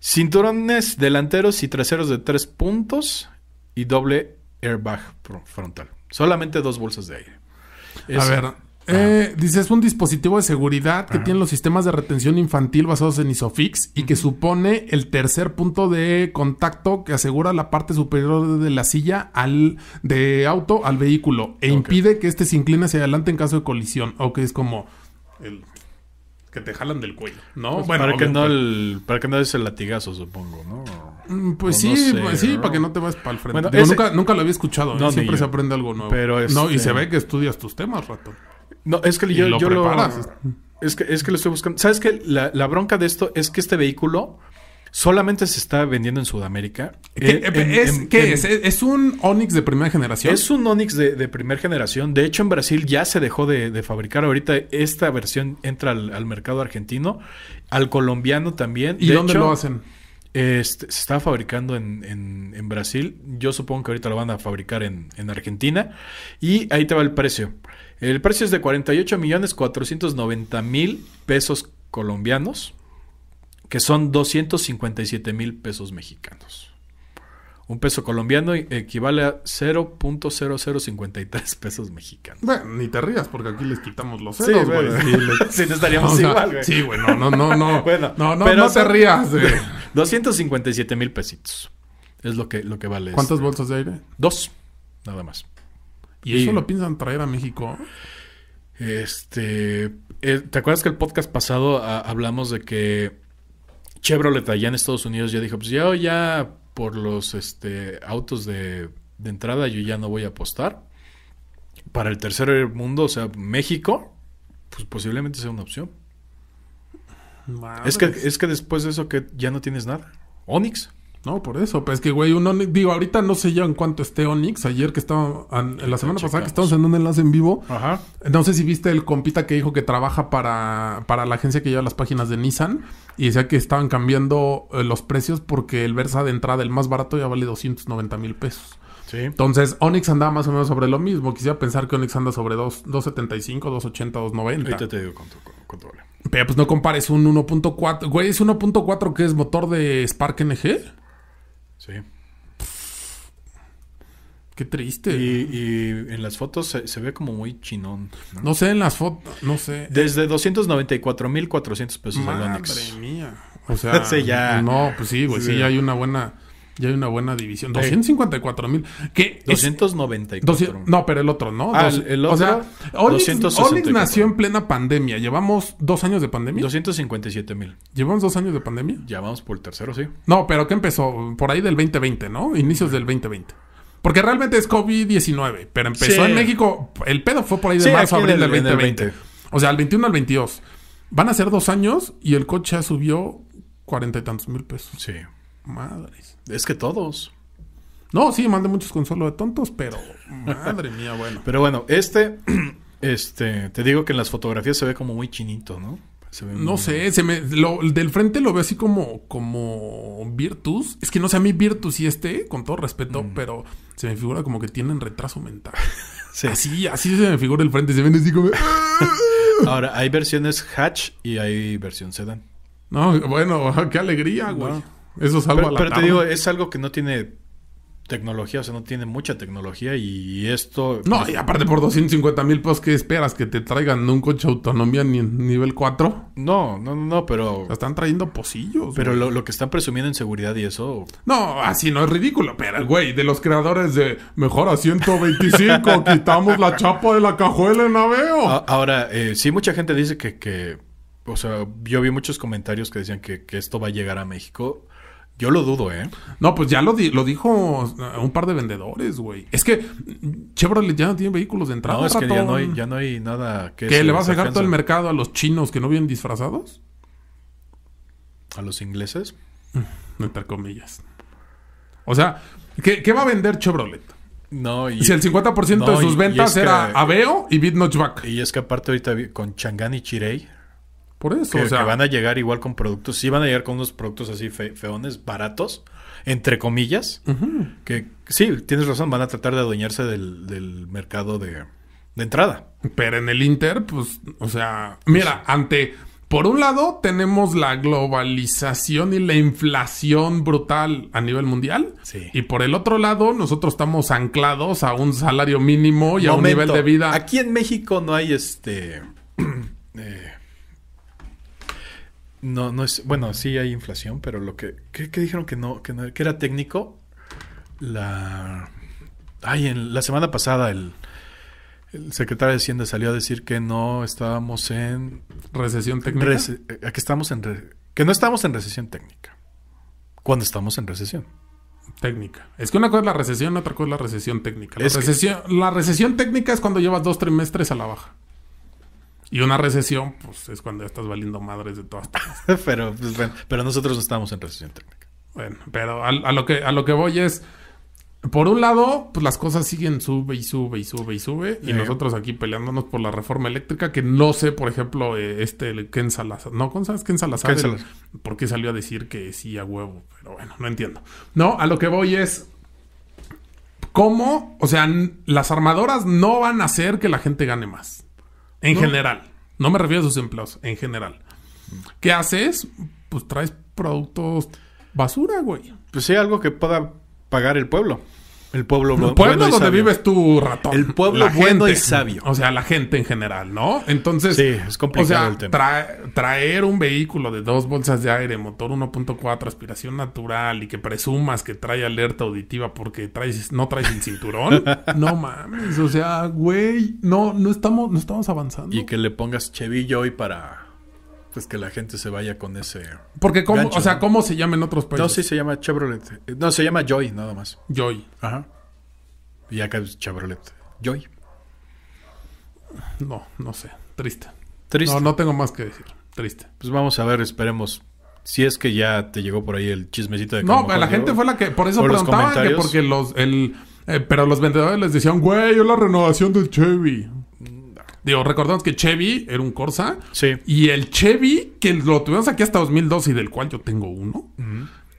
Cinturones delanteros y traseros de tres puntos y doble airbag frontal. Solamente dos bolsas de aire. A ver, Ah. Eh, dice, es un dispositivo de seguridad que ah. tiene los sistemas de retención infantil basados en Isofix y que supone el tercer punto de contacto que asegura la parte superior de la silla al, de auto al vehículo e impide que éste se incline hacia adelante en caso de colisión. O que es como el que te jalan del cuello, ¿no? Pues para que, no el, des el latigazo, supongo, ¿no? Mm, pues, pues sí, sí, para que no te vas para el frente. nunca, nunca lo había escuchado, ¿eh? siempre se aprende algo nuevo. Pero No, y se este ve que estudias tus temas, Rato no, es que yo, lo, yo lo es que, es que lo estoy buscando. ¿Sabes qué? La, bronca de esto es que este vehículo solamente se está vendiendo en Sudamérica. Eh, es, es? un Onix de primera generación? Es un Onix de, primera generación. De hecho, en Brasil ya se dejó de, fabricar. Ahorita esta versión entra al, mercado argentino, al colombiano también. ¿Y de dónde lo hacen? Este, se está fabricando en, Brasil. Yo supongo que ahorita lo van a fabricar en Argentina. Y ahí te va el precio. El precio es de 48.490.000 millones mil pesos colombianos, que son 257.000 mil pesos mexicanos. Un peso colombiano equivale a 0.0053 pesos mexicanos. Bueno, ni te rías porque aquí les quitamos los ceros, güey. Sí, estaríamos igual, güey. Sí, güey, no, no, no. No, no, no, te rías, güey. 257 mil pesitos. Es lo que, lo que vale. ¿Cuántas este bolsas de aire? Dos, nada más. ¿Y eso lo piensan traer a México? Este. Eh, ¿Te acuerdas que el podcast pasado ah, hablamos de que Chevrolet allá en Estados Unidos ya dijo: Pues ya por los este, autos de, entrada yo ya no voy a apostar. Para el tercer mundo, o sea, México, pues posiblemente sea una opción. Es que, es que después de eso que ya no tienes nada. Onix. No, por eso. Pues que, güey, uno. Digo, ahorita no sé ya en cuánto esté Onyx. Ayer que estaba. en la semana pasada que estábamos en un enlace en vivo. Ajá. No sé si viste el compita que dijo que trabaja para, para la agencia que lleva las páginas de Nissan. Y decía que estaban cambiando eh, los precios porque el Versa de entrada, el más barato, ya vale 290 mil pesos. Sí. Entonces, Onyx andaba más o menos sobre lo mismo. Quisiera pensar que Onyx anda sobre 275, 280, 290. Ahorita te digo cuánto, vale. Pero pues no compares un 1.4. Güey, es 1.4 que es motor de Spark NG. Sí. Qué triste. Y, en las fotos se, ve como muy chinón. No, sé, en las fotos, no sé. Desde 294.400 pesos Madre el mía. O sea, ya. no, pues sí, güey, sí, sí ya hay una buena ya hay una buena división. 254 mil. que 294. no, pero el otro, ¿no? Ah, el otro. O sea, Olix, nació en plena pandemia. ¿Llevamos dos años de pandemia? 257 mil. ¿Llevamos dos años de pandemia? Ya vamos por el tercero, sí. No, pero ¿qué empezó? Por ahí del 2020, ¿no? Inicios del 2020. Porque realmente es COVID-19, pero empezó en México. El pedo fue por ahí de marzo marzo, abril del 2020. O sea, al 21 al 22. Van a ser dos años y el coche subió cuarenta y tantos mil pesos. Sí. Madres. Es que todos. No, sí, mande muchos consuelo de tontos, pero madre mía, bueno. Pero bueno, este, este, te digo que en las fotografías se ve como muy chinito, ¿no? no sé, se me, del frente lo veo así como, como Virtus. Es que no sé, a mí Virtus y este, con todo respeto, mm. pero se me figura como que tienen retraso mental. Sí. Así, así se me figura el frente, se ve así como... Ah". Ahora, hay versiones hatch y hay versión Sedan No, bueno, qué alegría, güey. Eso es algo pero, Pero te digo, es algo que no tiene tecnología, o sea, no tiene mucha tecnología y esto... No, pues, y aparte por 250 mil pesos, ¿qué esperas? ¿Que te traigan un coche autonomía ni en nivel 4? No, no, no, pero... están trayendo pocillos. Pero lo, que están presumiendo en seguridad y eso... No, así no es ridículo, pero güey, de los creadores de Mejor a 125, quitamos la chapa de la cajuela no veo Ahora, eh, sí, mucha gente dice que, que... O sea, yo vi muchos comentarios que decían que, que esto va a llegar a México yo lo dudo, ¿eh? No, pues ya lo, dijo un par de vendedores, güey. Es que Chevrolet ya no tiene vehículos de entrada. No, es ya no, hay, ya no hay nada que... ¿Que le va a sacar todo el mercado a los chinos que no vienen disfrazados? ¿A los ingleses? Mm, entre comillas. O sea, ¿qué, va a vender Chevrolet? No, y, si el 50% de sus ventas era Aveo y Bitnotchback. Y es que aparte ahorita con Chang'an y Chirei. Por eso, o sea, van a llegar igual con productos, sí van a llegar con unos productos así feones, baratos, entre comillas, que sí, tienes razón, van a tratar de adueñarse del, del mercado de, entrada. Pero en el Inter, pues, o sea, pues mira, ante, por un lado tenemos la globalización y la inflación brutal a nivel mundial, sí. y por el otro lado nosotros estamos anclados a un salario mínimo y a un nivel de vida. Aquí en México no hay este... eh, no, no es. Bueno, sí hay inflación, pero lo que. ¿Qué, dijeron que no, que no, que era técnico? La. Ay, en la semana pasada el, secretario de Hacienda salió a decir que no estábamos en. Recesión técnica. Eh, que, estamos en que no estamos en recesión técnica. Cuando estamos en recesión. Técnica. Es que una cosa es la recesión, otra cosa es la recesión técnica. la recesión técnica es cuando llevas dos trimestres a la baja. Y una recesión, pues es cuando ya estás valiendo madres de todas. pero, pues, pero nosotros no estamos en recesión técnica. Bueno, pero a, lo que, a lo que voy es, por un lado, pues las cosas siguen sube y sube y sube y sube. Y nosotros aquí peleándonos por la reforma eléctrica, que no sé, por ejemplo, eh, este Ken Salazar. No, ¿cómo sabes Ken Salazar? ¿Por qué salió a decir que sí a huevo? Pero bueno, no entiendo. No, a lo que voy es. ¿Cómo? O sea, las armadoras no van a hacer que la gente gane más. En general. No me refiero a sus empleados, en general. ¿Qué haces? Pues traes productos basura, güey. Pues sí, algo que pueda pagar el pueblo. El pueblo, el pueblo donde vives tú, ratón. El pueblo la bueno sabio. O sea, la gente en general, ¿no? Entonces, sí, es complicado el tema. traer un vehículo de dos bolsas de aire, motor 1.4, aspiración natural y que presumas que trae alerta auditiva porque traes, no traes el cinturón. no mames, o sea, güey, no, no estamos, no estamos avanzando. Y que le pongas chevillo hoy para pues que la gente se vaya con ese. Porque cómo, o sea, cómo se llama en otros países. No, sí se llama Chevrolet. No, se llama Joy nada más. Joy. Ajá. Y acá es Chevrolet. Joy. No, no sé. Triste. Triste. No, no tengo más que decir. Triste. Pues vamos a ver, esperemos. Si es que ya te llegó por ahí el chismecito de No, la gente fue la que. Por eso por que porque los. El, eh, pero los vendedores les decían, güey, yo la renovación del Chevy. Digo, recordemos que Chevy era un Corsa. Sí. Y el Chevy, que lo tuvimos aquí hasta 2002 y del cual yo tengo uno.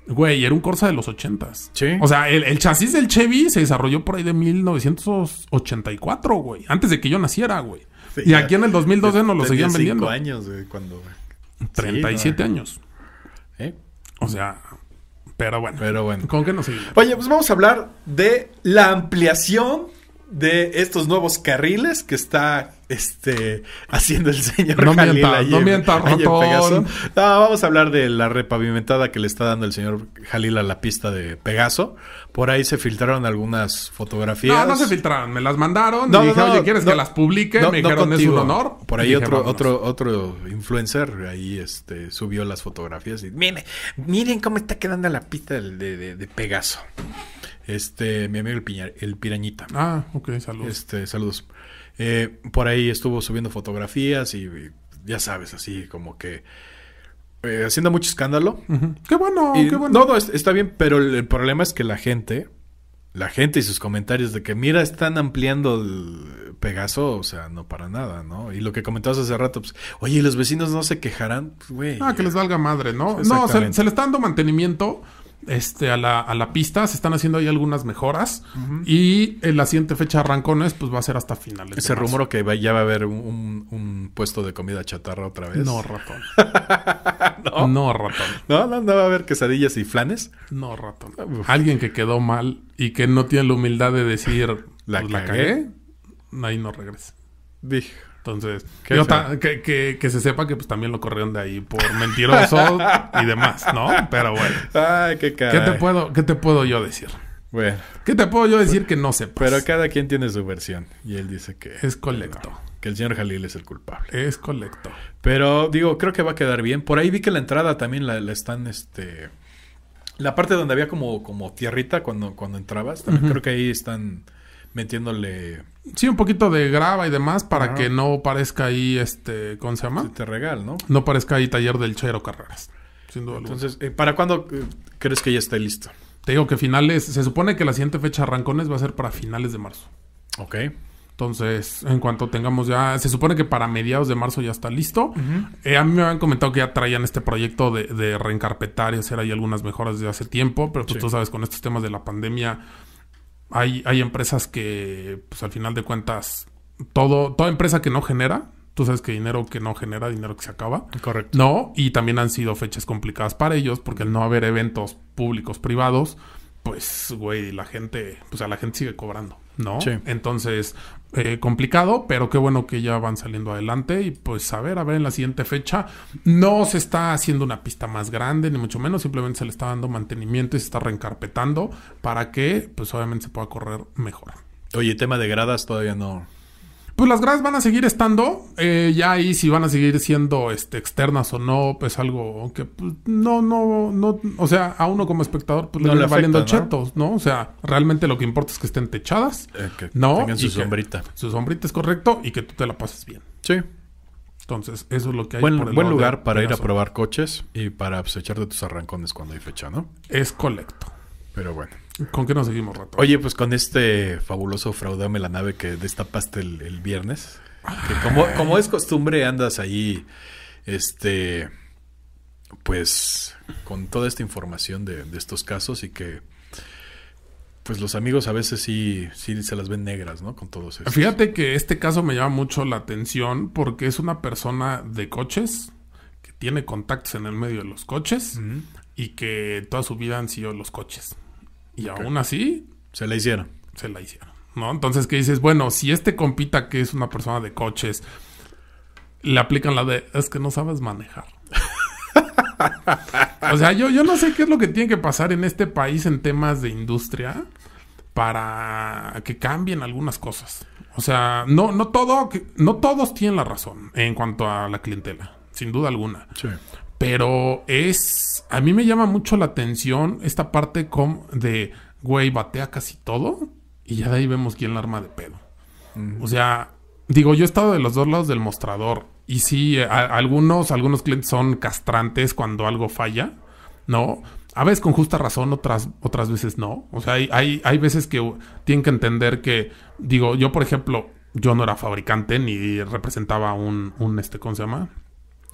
Güey, era un Corsa de los 80 Sí. O sea, el, chasis del Chevy se desarrolló por ahí de 1984, güey. Antes de que yo naciera, güey. y aquí en el 2012 nos lo seguían vendiendo. años, de cuando... 37 años. ¿Eh? O sea, pero bueno. Pero bueno. ¿Con qué nos seguimos? Oye, pues vamos a hablar de la ampliación de estos nuevos carriles que está este, haciendo el señor no mienta, no mienta, vamos a hablar de la repavimentada que le está dando el señor Jalil a la pista de Pegaso. Por ahí se filtraron algunas fotografías. No, no se filtraron, me las mandaron. No, no. no oye, ¿quieres que las publique? me dijeron, es un honor. Por ahí otro, otro, otro influencer ahí este, subió las fotografías y miren, miren cómo está quedando la pista de Pegaso. Este, mi amigo el, el Pirañita. Ah, ok, saludos. Este, saludos. Eh, por ahí estuvo subiendo fotografías y, ya sabes, así como que eh, haciendo mucho escándalo. Qué bueno, qué bueno. No, no, está bien, pero el, problema es que la gente, la gente y sus comentarios de que mira, están ampliando el Pegaso, o sea, no para nada, ¿no? Y lo que comentabas hace rato, pues, oye, los vecinos no se quejarán, pues, güey. Ah, que les valga madre, ¿no? No, se, se, le está dando mantenimiento este, a, la, a la pista. Se están haciendo ahí algunas mejoras. Y en eh, la siguiente fecha Arrancones, pues va a ser hasta finales. Ese rumor que ya va a haber un, puesto de comida chatarra otra vez. No, ratón. no. ratón. No, no, va a haber quesadillas y flanes. No, ratón. Alguien que quedó mal y que no tiene la humildad de decir, la, pues, la cagué, ahí no regresa. Dije. Entonces, que, se sepa que pues también lo corrieron de ahí por mentiroso y demás, ¿no? Pero bueno. Ay, qué caray. ¿Qué te puedo, qué te puedo yo decir? Bueno. ¿Qué te puedo yo decir que no sé Pero cada quien tiene su versión. Y él dice que... Es colecto. que el señor Jalil es el culpable. Es colecto. Pero digo, creo que va a quedar bien. Por ahí vi que la entrada también la, están, este... La parte donde había como, como tierrita cuando, cuando entrabas, también creo que ahí están metiéndole Sí, un poquito de grava y demás para que no parezca ahí, este, ¿cómo se llama? te regal, ¿no? No parezca ahí taller del Chero Carreras, sin duda Entonces, eh, ¿para cuándo eh, crees que ya esté listo? Te digo que finales, se supone que la siguiente fecha arrancones va a ser para finales de marzo. Ok. Entonces, en cuanto tengamos ya, se supone que para mediados de marzo ya está listo. Eh, a mí me habían comentado que ya traían este proyecto de, de reencarpetar y hacer ahí algunas mejoras de hace tiempo, pero pues tú sabes, con estos temas de la pandemia, hay, hay empresas que, pues al final de cuentas, todo, toda empresa que no genera, tú sabes que dinero que no genera, dinero que se acaba. Correcto. No, y también han sido fechas complicadas para ellos, porque al no haber eventos públicos, privados, pues, güey, la gente, pues a la gente sigue cobrando. ¿no? Entonces, eh, complicado, pero qué bueno que ya van saliendo adelante y pues a ver, a ver en la siguiente fecha. No se está haciendo una pista más grande, ni mucho menos, simplemente se le está dando mantenimiento y se está reencarpetando para que pues obviamente se pueda correr mejor. Oye, tema de gradas todavía no pues las gradas van a seguir estando. Eh, ya ahí si van a seguir siendo este, externas o no, pues algo que pues, no, no, no, o sea, a uno como espectador, pues le, van valiendo chetos, ¿no? O sea, realmente lo que importa es que estén techadas, eh, que ¿no? Tengan su sombrita. su sombrita es correcto y que tú te la pases bien. Sí. Entonces, eso es lo que hay. Buen, por buen lugar para ir a probar coches y para pues, echarte tus arrancones cuando hay fecha, ¿no? Es correcto. Pero bueno. ¿Con qué nos seguimos, rato? Oye, pues con este fabuloso Fraudame la nave que destapaste el, viernes. Que como, es costumbre, andas ahí, este, pues, con toda esta información de, estos casos y que, pues, los amigos a veces sí, sí se las ven negras, ¿no? Con todos eso. Fíjate que este caso me llama mucho la atención porque es una persona de coches que tiene contactos en el medio de los coches y que toda su vida han sido los coches. Y aún así. Se la hicieron. Se la hicieron. ¿No? Entonces, ¿qué dices? Bueno, si este compita que es una persona de coches, le aplican la de es que no sabes manejar. o sea, yo, yo no sé qué es lo que tiene que pasar en este país en temas de industria para que cambien algunas cosas. O sea, no, no, todo, no todos tienen la razón en cuanto a la clientela, sin duda alguna. Sí. Pero es. A mí me llama mucho la atención esta parte com de, güey, batea casi todo. Y ya de ahí vemos quién la arma de pedo. O sea, digo, yo he estado de los dos lados del mostrador. Y sí, algunos, algunos clientes son castrantes cuando algo falla, ¿no? A veces con justa razón, otras, otras veces no. O sea, hay, hay, hay veces que tienen que entender que, digo, yo por ejemplo, yo no era fabricante ni representaba un, un este, ¿cómo se llama?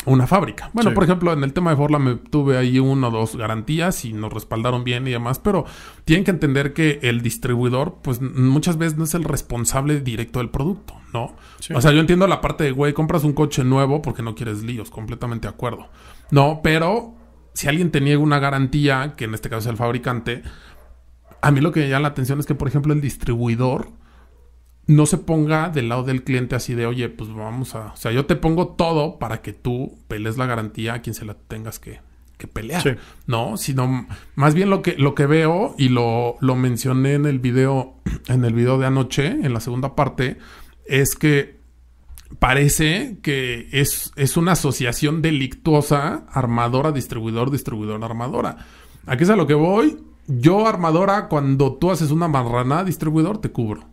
una fábrica. Bueno, por ejemplo, en el tema de Forla me tuve ahí uno o dos garantías y nos respaldaron bien y demás, pero tienen que entender que el distribuidor, pues muchas veces no es el responsable directo del producto, ¿no? O sea, yo entiendo la parte de, güey, compras un coche nuevo porque no quieres líos, completamente de acuerdo. No, pero si alguien te niega una garantía, que en este caso es el fabricante, a mí lo que me llama la atención es que, por ejemplo, el distribuidor no se ponga del lado del cliente así de, oye, pues vamos a, o sea, yo te pongo todo para que tú pelees la garantía a quien se la tengas que, pelear, ¿no? Sino más bien lo que, lo que veo y lo, lo mencioné en el video, en el video de anoche, en la segunda parte, es que parece que es, es una asociación delictuosa, armadora, distribuidor, distribuidor, armadora. Aquí es a lo que voy. Yo, armadora, cuando tú haces una marrana, distribuidor, te cubro.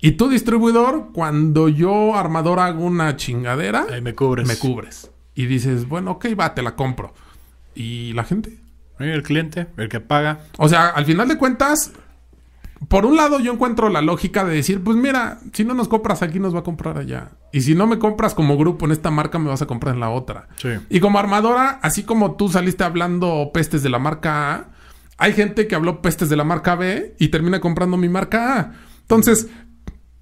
Y tu distribuidor, cuando yo armador hago una chingadera, me cubres. Me cubres. Y dices, bueno, ok, va, te la compro. ¿Y la gente? El cliente, el que paga. O sea, al final de cuentas, por un lado yo encuentro la lógica de decir, pues mira, si no nos compras aquí, nos va a comprar allá. Y si no me compras como grupo en esta marca, me vas a comprar en la otra. Y como armadora, así como tú saliste hablando pestes de la marca A, hay gente que habló pestes de la marca B y termina comprando mi marca A. Entonces,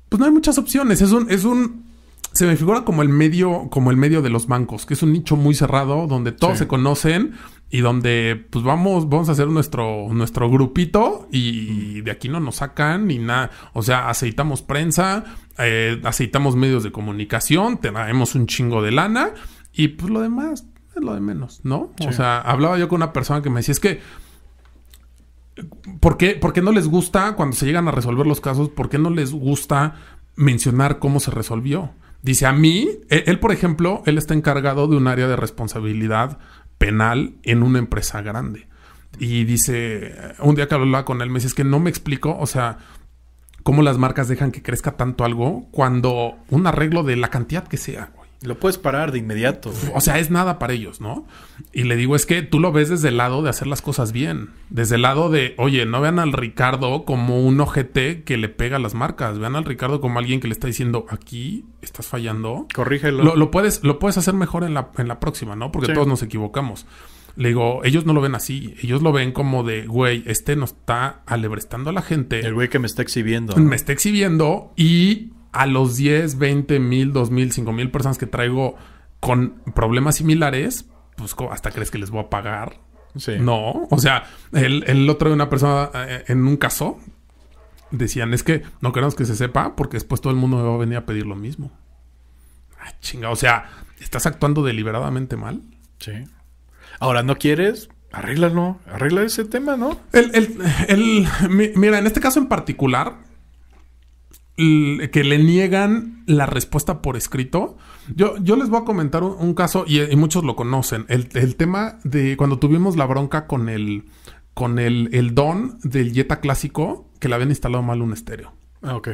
pues no hay muchas opciones. Es un, es un, se me figura como el medio, como el medio de los bancos, que es un nicho muy cerrado donde todos se conocen y donde pues vamos, vamos a hacer nuestro, nuestro grupito y mm. de aquí no nos sacan ni nada. O sea, aceitamos prensa, eh, aceitamos medios de comunicación, tenemos un chingo de lana y pues lo demás es lo de menos, ¿no? O sea, hablaba yo con una persona que me decía, es que ¿Por qué, ¿Por qué no les gusta, cuando se llegan a resolver los casos, por qué no les gusta mencionar cómo se resolvió? Dice, a mí, e, él, por ejemplo, él está encargado de un área de responsabilidad penal en una empresa grande. Y dice, un día que hablaba con él, me dice, es que no me explico, o sea, cómo las marcas dejan que crezca tanto algo cuando un arreglo de la cantidad que sea lo puedes parar de inmediato. O sea, es nada para ellos, ¿no? Y le digo, es que tú lo ves desde el lado de hacer las cosas bien. Desde el lado de, oye, no vean al Ricardo como un OGT que le pega las marcas. Vean al Ricardo como alguien que le está diciendo, aquí estás fallando. Corrígelo. Lo, puedes, lo puedes hacer mejor en la, próxima, ¿no? Porque todos nos equivocamos. Le digo, ellos no lo ven así. Ellos lo ven como de, güey, este nos está alebrestando a la gente. El güey que me está exhibiendo. Me está exhibiendo y a los 10, 20 mil, 2,000, mil, mil personas que traigo con problemas similares, pues hasta crees que les voy a pagar. Sí. No, o sea, el, el otro de una persona eh, en un caso decían es que no queremos que se sepa porque después todo el mundo me va a venir a pedir lo mismo. Ah, chinga, o sea, estás actuando deliberadamente mal. Sí. Ahora no quieres, arréglalo, arregla ese tema, ¿no? El, el, el, mira, en este caso en particular, que le niegan la respuesta por escrito. Yo, yo les voy a comentar un, caso, y, muchos lo conocen, el, tema de cuando tuvimos la bronca con el, con el, el don del Jetta clásico, que le habían instalado mal un estéreo. Ah, ok.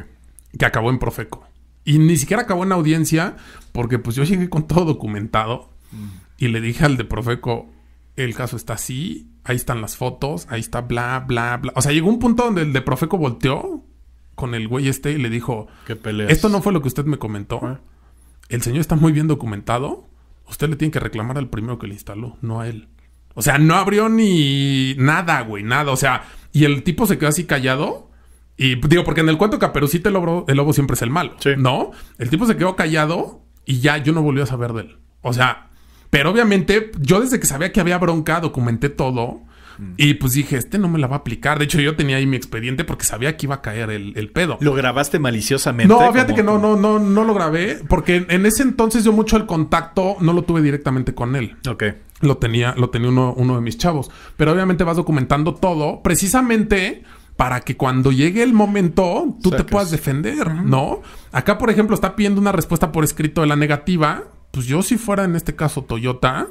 Que acabó en Profeco. Y ni siquiera acabó en audiencia, porque pues yo llegué con todo documentado mm. y le dije al de Profeco, el caso está así, ahí están las fotos, ahí está bla, bla, bla. O sea, llegó un punto donde el de Profeco volteó con el güey este y le dijo, ¿Qué peleas? esto no fue lo que usted me comentó. Ah. El señor está muy bien documentado. Usted le tiene que reclamar al primero que le instaló, no a él. O sea, no abrió ni nada, güey, nada. O sea, y el tipo se quedó así callado. Y digo, porque en el cuento Caperucita el lobo, el lobo siempre es el malo, ¿no? El tipo se quedó callado y ya yo no volví a saber de él. O sea, pero obviamente yo desde que sabía que había bronca documenté todo. Mm. Y pues dije, este no me la va a aplicar. De hecho, yo tenía ahí mi expediente porque sabía que iba a caer el, pedo. ¿Lo grabaste maliciosamente? No, fíjate que no, no, no, no lo grabé porque en ese entonces yo mucho el contacto no lo tuve directamente con él. Ok. Lo tenía, lo tenía uno, uno de mis chavos. Pero obviamente vas documentando todo precisamente para que cuando llegue el momento tú te puedas defender, ¿no? Acá, por ejemplo, está pidiendo una respuesta por escrito de la negativa. Pues yo si fuera en este caso Toyota,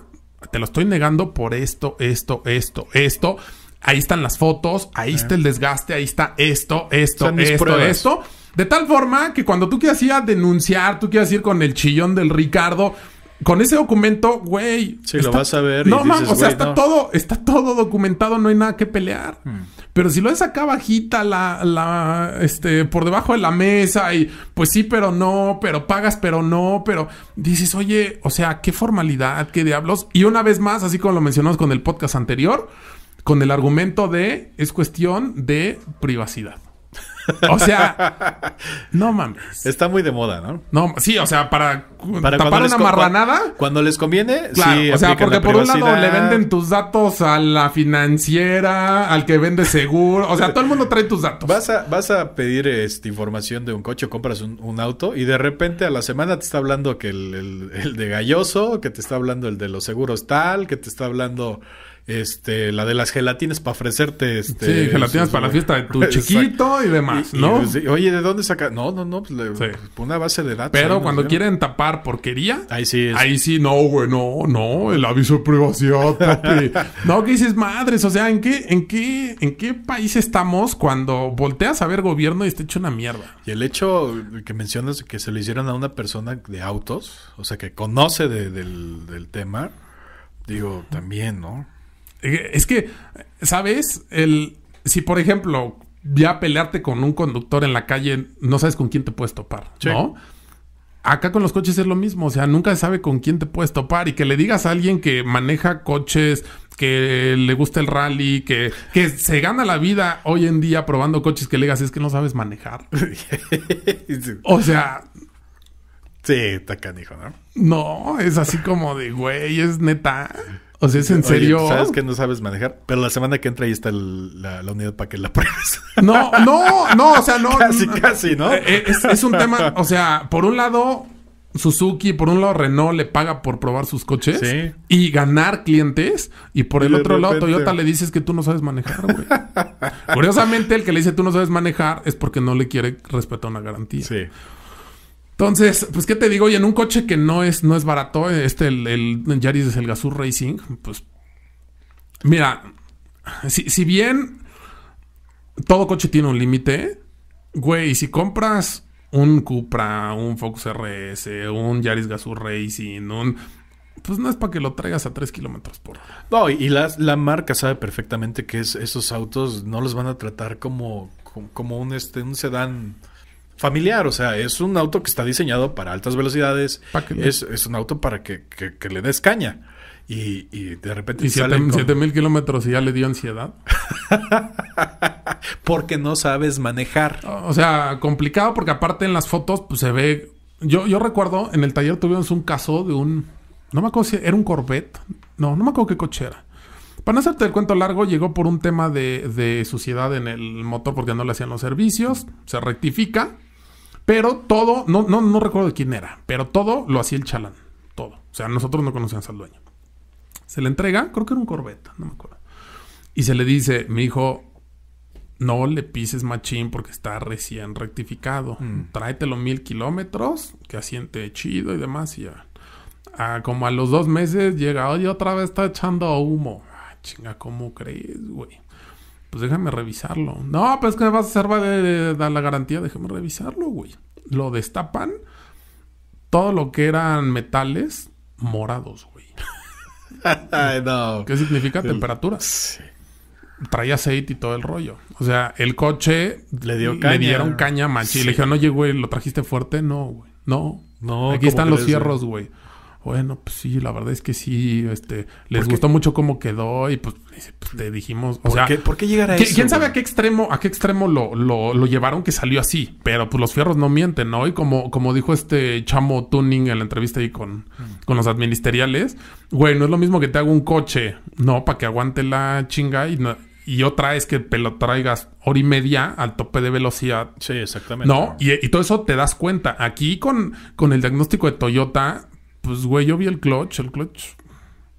te lo estoy negando por esto, esto, esto, esto. Ahí están las fotos, ahí está el desgaste, ahí está esto, esto, esto, esto. De tal forma que cuando tú quieras ir a denunciar, tú quieras ir con el chillón del Ricardo, con ese documento, güey. lo vas a ver. No, mames, o sea, está, todo, está todo documentado, no hay nada que pelear. Hmm. Pero si lo ves acá bajita, la, la, este, por debajo de la mesa, y pues sí, pero no, pero pagas, pero no, pero dices, oye, o sea, qué formalidad, qué diablos. Y una vez más, así como lo mencionamos con el podcast anterior, con el argumento de es cuestión de privacidad. O sea, no mames. Está muy de moda, ¿no? No, sí, o sea, para, tapar una marranada. Cuando, les conviene, sí, O sea, porque por un lado le venden tus datos a la financiera, al que vende seguro. O sea, todo el mundo trae tus datos. Vas a, vas a pedir este, información de un coche, compras un, auto y de repente a la semana te está hablando que el, el de Galloso, que te está hablando el de los seguros tal, que te está hablando este, la de las gelatinas para ofrecerte, este, gelatinas para la fiesta de tu chiquito y demás, ¿no? Pues, oye, ¿de dónde saca? No, no, no, pues, pues una base de datos. Pero cuando quieren tapar porquería, ahí sí, ahí sí, no, güey, no, no, el aviso de privacidad, no, que dices madres, o sea, ¿en qué, en qué, en qué país estamos cuando volteas a ver gobierno y está hecho una mierda? Y el hecho que mencionas que se lo hicieron a una persona de autos, o sea, que conoce del tema, digo, también, ¿no? Eh, es que, ¿sabes? El, si, por ejemplo, ya pelearte con un conductor en la calle, no sabes con quién te puedes topar, ¿no? Acá con los coches es lo mismo, o sea, nunca se sabe con quién te puedes topar y que le digas a alguien que maneja coches, que le gusta el rally, que, que se gana la vida hoy en día probando coches que le digas es que no sabes manejar. o sea... Sí, está canijo, ¿no? No, es así como de, güey, es neta. O sea, es en serio. Sabes que no sabes manejar, pero la semana que entra ahí está la, unidad para que la pruebes. No, no, no, o sea, no. casi, casi, ¿no? Eh, eh, es, un tema, o sea, por un lado, Suzuki, por un lado Renault le paga por probar sus coches y ganar clientes, y por el otro lado Toyota le dices que tú no sabes manejar, güey. Curiosamente, el que le dice tú no sabes manejar es porque no le quiere respetar una garantía. Sí. Entonces, pues qué te digo, y en un coche que no es, no es barato, este, el, el Yaris es el Gazoo Racing, pues mira, si, si bien todo coche tiene un límite, güey, si compras un Cupra, un Focus RS, un Yaris Gazoo Racing, un pues no es para que lo traigas a 3 kilómetros por hora. No, y la, la marca sabe perfectamente que esos autos no los van a tratar como, como, un, este, un sedán familiar, o sea, es un auto que está diseñado para altas velocidades, es, es, un auto para que, le des caña. Y, de repente... ¿Y mil kilómetros y ya le dio ansiedad? porque no sabes manejar. O sea, complicado porque aparte en las fotos pues, se ve... Yo, yo recuerdo, en el taller tuvimos un caso de un... No me acuerdo si era un Corvette. No, no me acuerdo qué coche era. Para no hacerte el cuento largo, llegó por un tema de, suciedad en el motor porque no le hacían los servicios, se rectifica, pero todo, no, no, no recuerdo de quién era, pero todo lo hacía el chalán, todo. O sea, nosotros no conocíamos al dueño. Se le entrega, creo que era un corbeta no me acuerdo. Y se le dice, mi hijo, no le pises machín porque está recién rectificado. Mm. Tráetelo mil kilómetros, que asiente chido y demás. Y ya. Ah, como a los dos meses llega, oye, otra vez está echando humo chinga, ¿cómo crees, güey? Pues déjame revisarlo. No, pues que me vas a hacer va de, dar la garantía, déjame revisarlo, güey. Lo destapan. Todo lo que eran metales morados, güey. no. ¿Qué significa temperatura? Traía aceite y todo el rollo. O sea, el coche le dio caña. Le dieron caña machi. Y Le dijeron, oye, güey, ¿lo trajiste fuerte? No, güey. No. No. Aquí están los cierros, güey bueno, pues sí, la verdad es que sí, este, les gustó mucho cómo quedó y pues, pues le dijimos, o ¿Por sea, ¿por qué llegar a eso? ¿Quién sabe a qué extremo, a qué extremo lo, lo, llevaron que salió así? Pero pues los fierros no mienten, ¿no? Y como, como dijo este chamo Tuning en la entrevista ahí con, mm. con los administeriales, güey, no es lo mismo que te haga un coche, no, para que aguante la chinga y no, y otra es que te lo traigas hora y media al tope de velocidad. Sí, exactamente. No, y, todo eso te das cuenta. Aquí con, con el diagnóstico de Toyota, pues, güey, yo vi el clutch. El clutch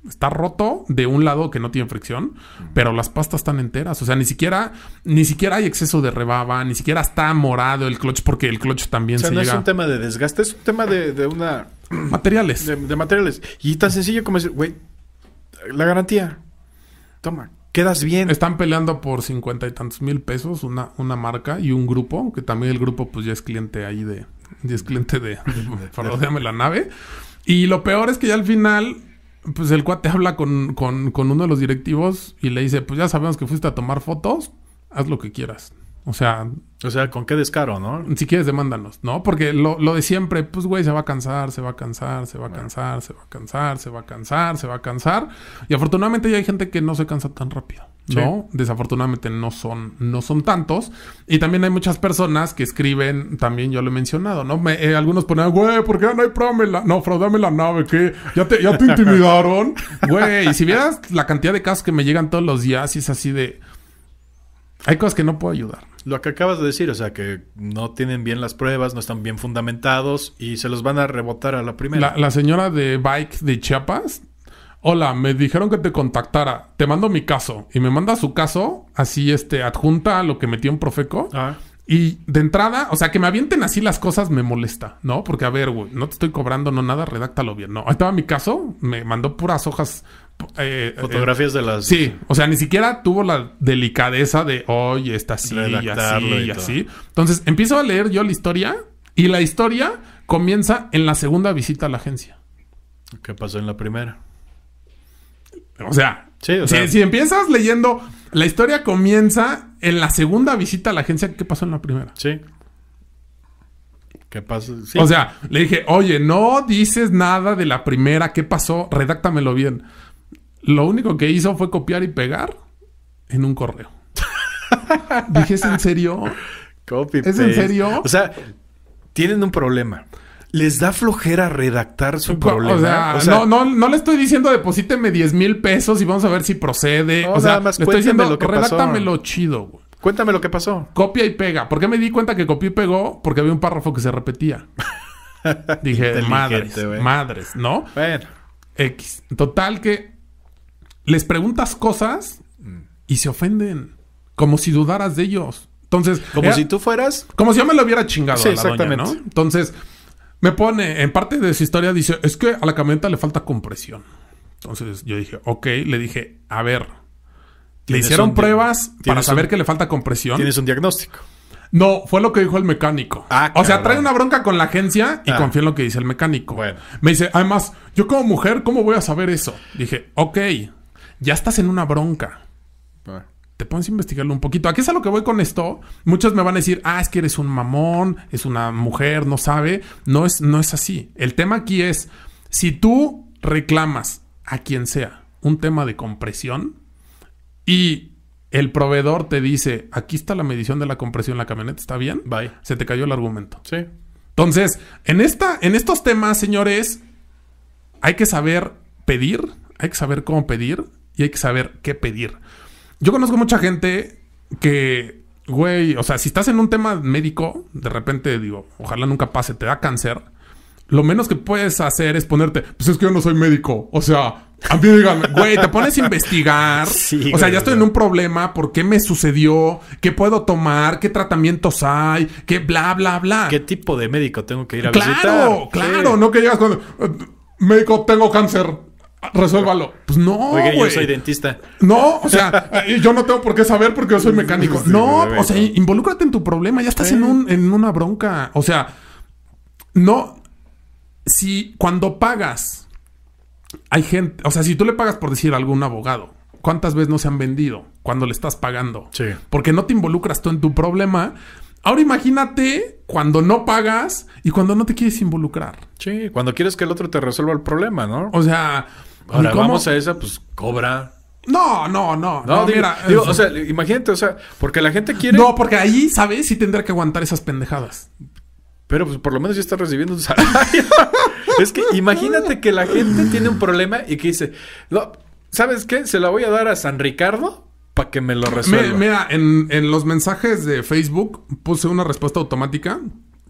está roto de un lado que no tiene fricción, pero las pastas están enteras. O sea, ni siquiera, ni siquiera hay exceso de rebaba, ni siquiera está morado el clutch, porque el clutch también o sea, se no llega... es un tema de desgaste, es un tema de, de una. Materiales. De, materiales. Y tan sencillo como decir, güey, la garantía. Toma, quedas bien. Están peleando por cincuenta y tantos mil pesos una, una marca y un grupo, que también el grupo pues ya es cliente ahí de, ya es cliente de, de, la nave. Y lo peor es que ya al final, pues el cuate habla con, con, con uno de los directivos y le dice, pues ya sabemos que fuiste a tomar fotos, haz lo que quieras. O sea, o sea, ¿con qué descaro, no? Si quieres, demándanos, ¿no? Porque lo, lo de siempre, pues, güey, se va a cansar, se va a cansar, se va a cansar, se va a cansar, se va a cansar, se va a cansar. Y afortunadamente ya hay gente que no se cansa tan rápido, ¿no? Desafortunadamente no son, no son tantos. Y también hay muchas personas que escriben, también yo lo he mencionado, ¿no? Me, eh, algunos ponen, güey, ¿por qué no hay fraude no, fraudame la nave? ¿Qué? ¿Ya te, ya te intimidaron? Güey, y si vieras la cantidad de casos que me llegan todos los días y es así de... Hay cosas que no puedo ayudar. Lo que acabas de decir, o sea, que no tienen bien las pruebas, no están bien fundamentados y se los van a rebotar a la primera. La, señora de Bike de Chiapas, hola, me dijeron que te contactara, te mando mi caso y me manda su caso, así este, adjunta a lo que metió un Profeco. Ah. Y de entrada, o sea, que me avienten así las cosas me molesta, ¿no? Porque, a ver, güey, no te estoy cobrando, no nada, redáctalo bien. No, ahí estaba mi caso, me mandó puras hojas eh, eh, Fotografías de las. Sí, o sea, ni siquiera tuvo la delicadeza de, oye, está así y así así. Entonces empiezo a leer yo la historia y la historia comienza en la segunda visita a la agencia. ¿Qué pasó en la primera? O sea, si, empiezas leyendo, la historia comienza en la segunda visita a la agencia. ¿Qué pasó en la primera? Sí. ¿Qué pasó? O sea, le dije, oye, no dices nada de la primera. ¿Qué pasó? Redáctamelo bien. Lo único que hizo fue copiar y pegar en un correo. Dije, ¿es en serio? Copy ¿Es en serio? O sea, tienen un problema. Les da flojera redactar su problema. o sea, ¿eh? no, le estoy diciendo deposíteme 10 mil pesos y vamos a ver si procede. o sea, más le estoy diciendo lo que chido, güey. Cuéntame lo que pasó. Copia y pega. ¿Por qué me di cuenta que copió y pegó? Porque había un párrafo que se repetía. Dije, madres, madres, ¿no? Bueno. X. Total que les preguntas cosas y se ofenden. Como si dudaras de ellos. Entonces. Como si tú fueras. Como si yo me lo hubiera chingado exactamente. Entonces, me pone, en parte de su historia dice, es que a la camioneta le falta compresión. Entonces yo dije, ok, le dije, a ver. Le hicieron pruebas para saber que le falta compresión. Tienes un diagnóstico. No, fue lo que dijo el mecánico. Ah, o sea, trae una bronca con la agencia y ah. confía en lo que dice el mecánico. Me dice, además, yo como mujer, ¿cómo voy a saber eso? Dije, ok ya estás en una bronca. Ah. Te pones a investigarlo un poquito. Aquí es a lo que voy con esto? Muchos me van a decir, ah, es que eres un mamón, es una mujer, no sabe. No es, no es así. El tema aquí es, si tú reclamas a quien sea un tema de compresión y el proveedor te dice, aquí está la medición de la compresión la camioneta, ¿está bien? Bye. Se te cayó el argumento. Sí. Entonces, en, esta, en estos temas, señores, hay que saber pedir, hay que saber cómo pedir, y hay que saber qué pedir. Yo conozco mucha gente que, güey, o sea, si estás en un tema médico, de repente digo, ojalá nunca pase, te da cáncer. Lo menos que puedes hacer es ponerte, pues es que yo no soy médico. O sea, a mí digan, güey, te pones a investigar. o sea, ya estoy en un problema. ¿Por qué me sucedió? ¿Qué puedo tomar? ¿Qué tratamientos hay? ¿Qué bla, bla, bla? ¿Qué tipo de médico tengo que ir a claro, visitar? Claro, claro. No que llegas con, médico, tengo cáncer resuélvalo. Pues no. Oye, yo soy dentista. No, o sea, eh, yo no tengo por qué saber porque yo soy mecánico. no, o sea, involúcrate en tu problema. Ya estás en, en una bronca. O sea, no. Si cuando pagas, hay gente. O sea, si tú le pagas por decir a algún abogado, ¿cuántas veces no se han vendido cuando le estás pagando? Sí. Porque no te involucras tú en tu problema. Ahora imagínate cuando no pagas y cuando no te quieres involucrar. Sí, cuando quieres que el otro te resuelva el problema, ¿no? O sea, Ahora vamos a esa, pues cobra. No, no, no. No, mira. o sea, imagínate, o sea, porque la gente quiere. No, porque ahí, ¿sabes? si tendrá que aguantar esas pendejadas. Pero pues por lo menos ya está recibiendo un salario. es que imagínate que la gente tiene un problema y que dice, no, ¿sabes qué? Se la voy a dar a San Ricardo para que me lo resuelva. Mira, mira en, en, los mensajes de Facebook puse una respuesta automática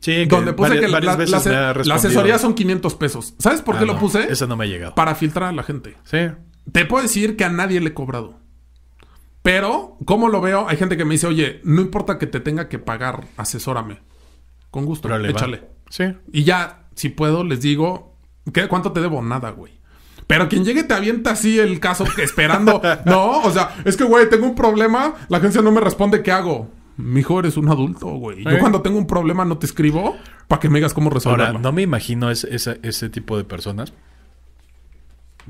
Sí, donde puse que la, varias asesoría son 500 pesos. ¿Sabes por ah, qué lo puse? Esa no me ha llegado. Para filtrar a la gente. Sí. Te puedo decir que a nadie le he cobrado. Pero, como lo veo, hay gente que me dice, oye, no importa que te tenga que pagar, asesórame. Con gusto, échale. Sí. Y ya, si puedo, les digo, ¿qué, ¿cuánto te debo? Nada, güey. Pero quien llegue te avienta así el caso esperando. no, o sea, es que, güey, tengo un problema, la agencia no me responde, ¿qué hago? Mejor es eres un adulto, güey. Yo cuando tengo un problema no te escribo para que me digas cómo resolverlo. Ahora, no me imagino ese tipo de personas.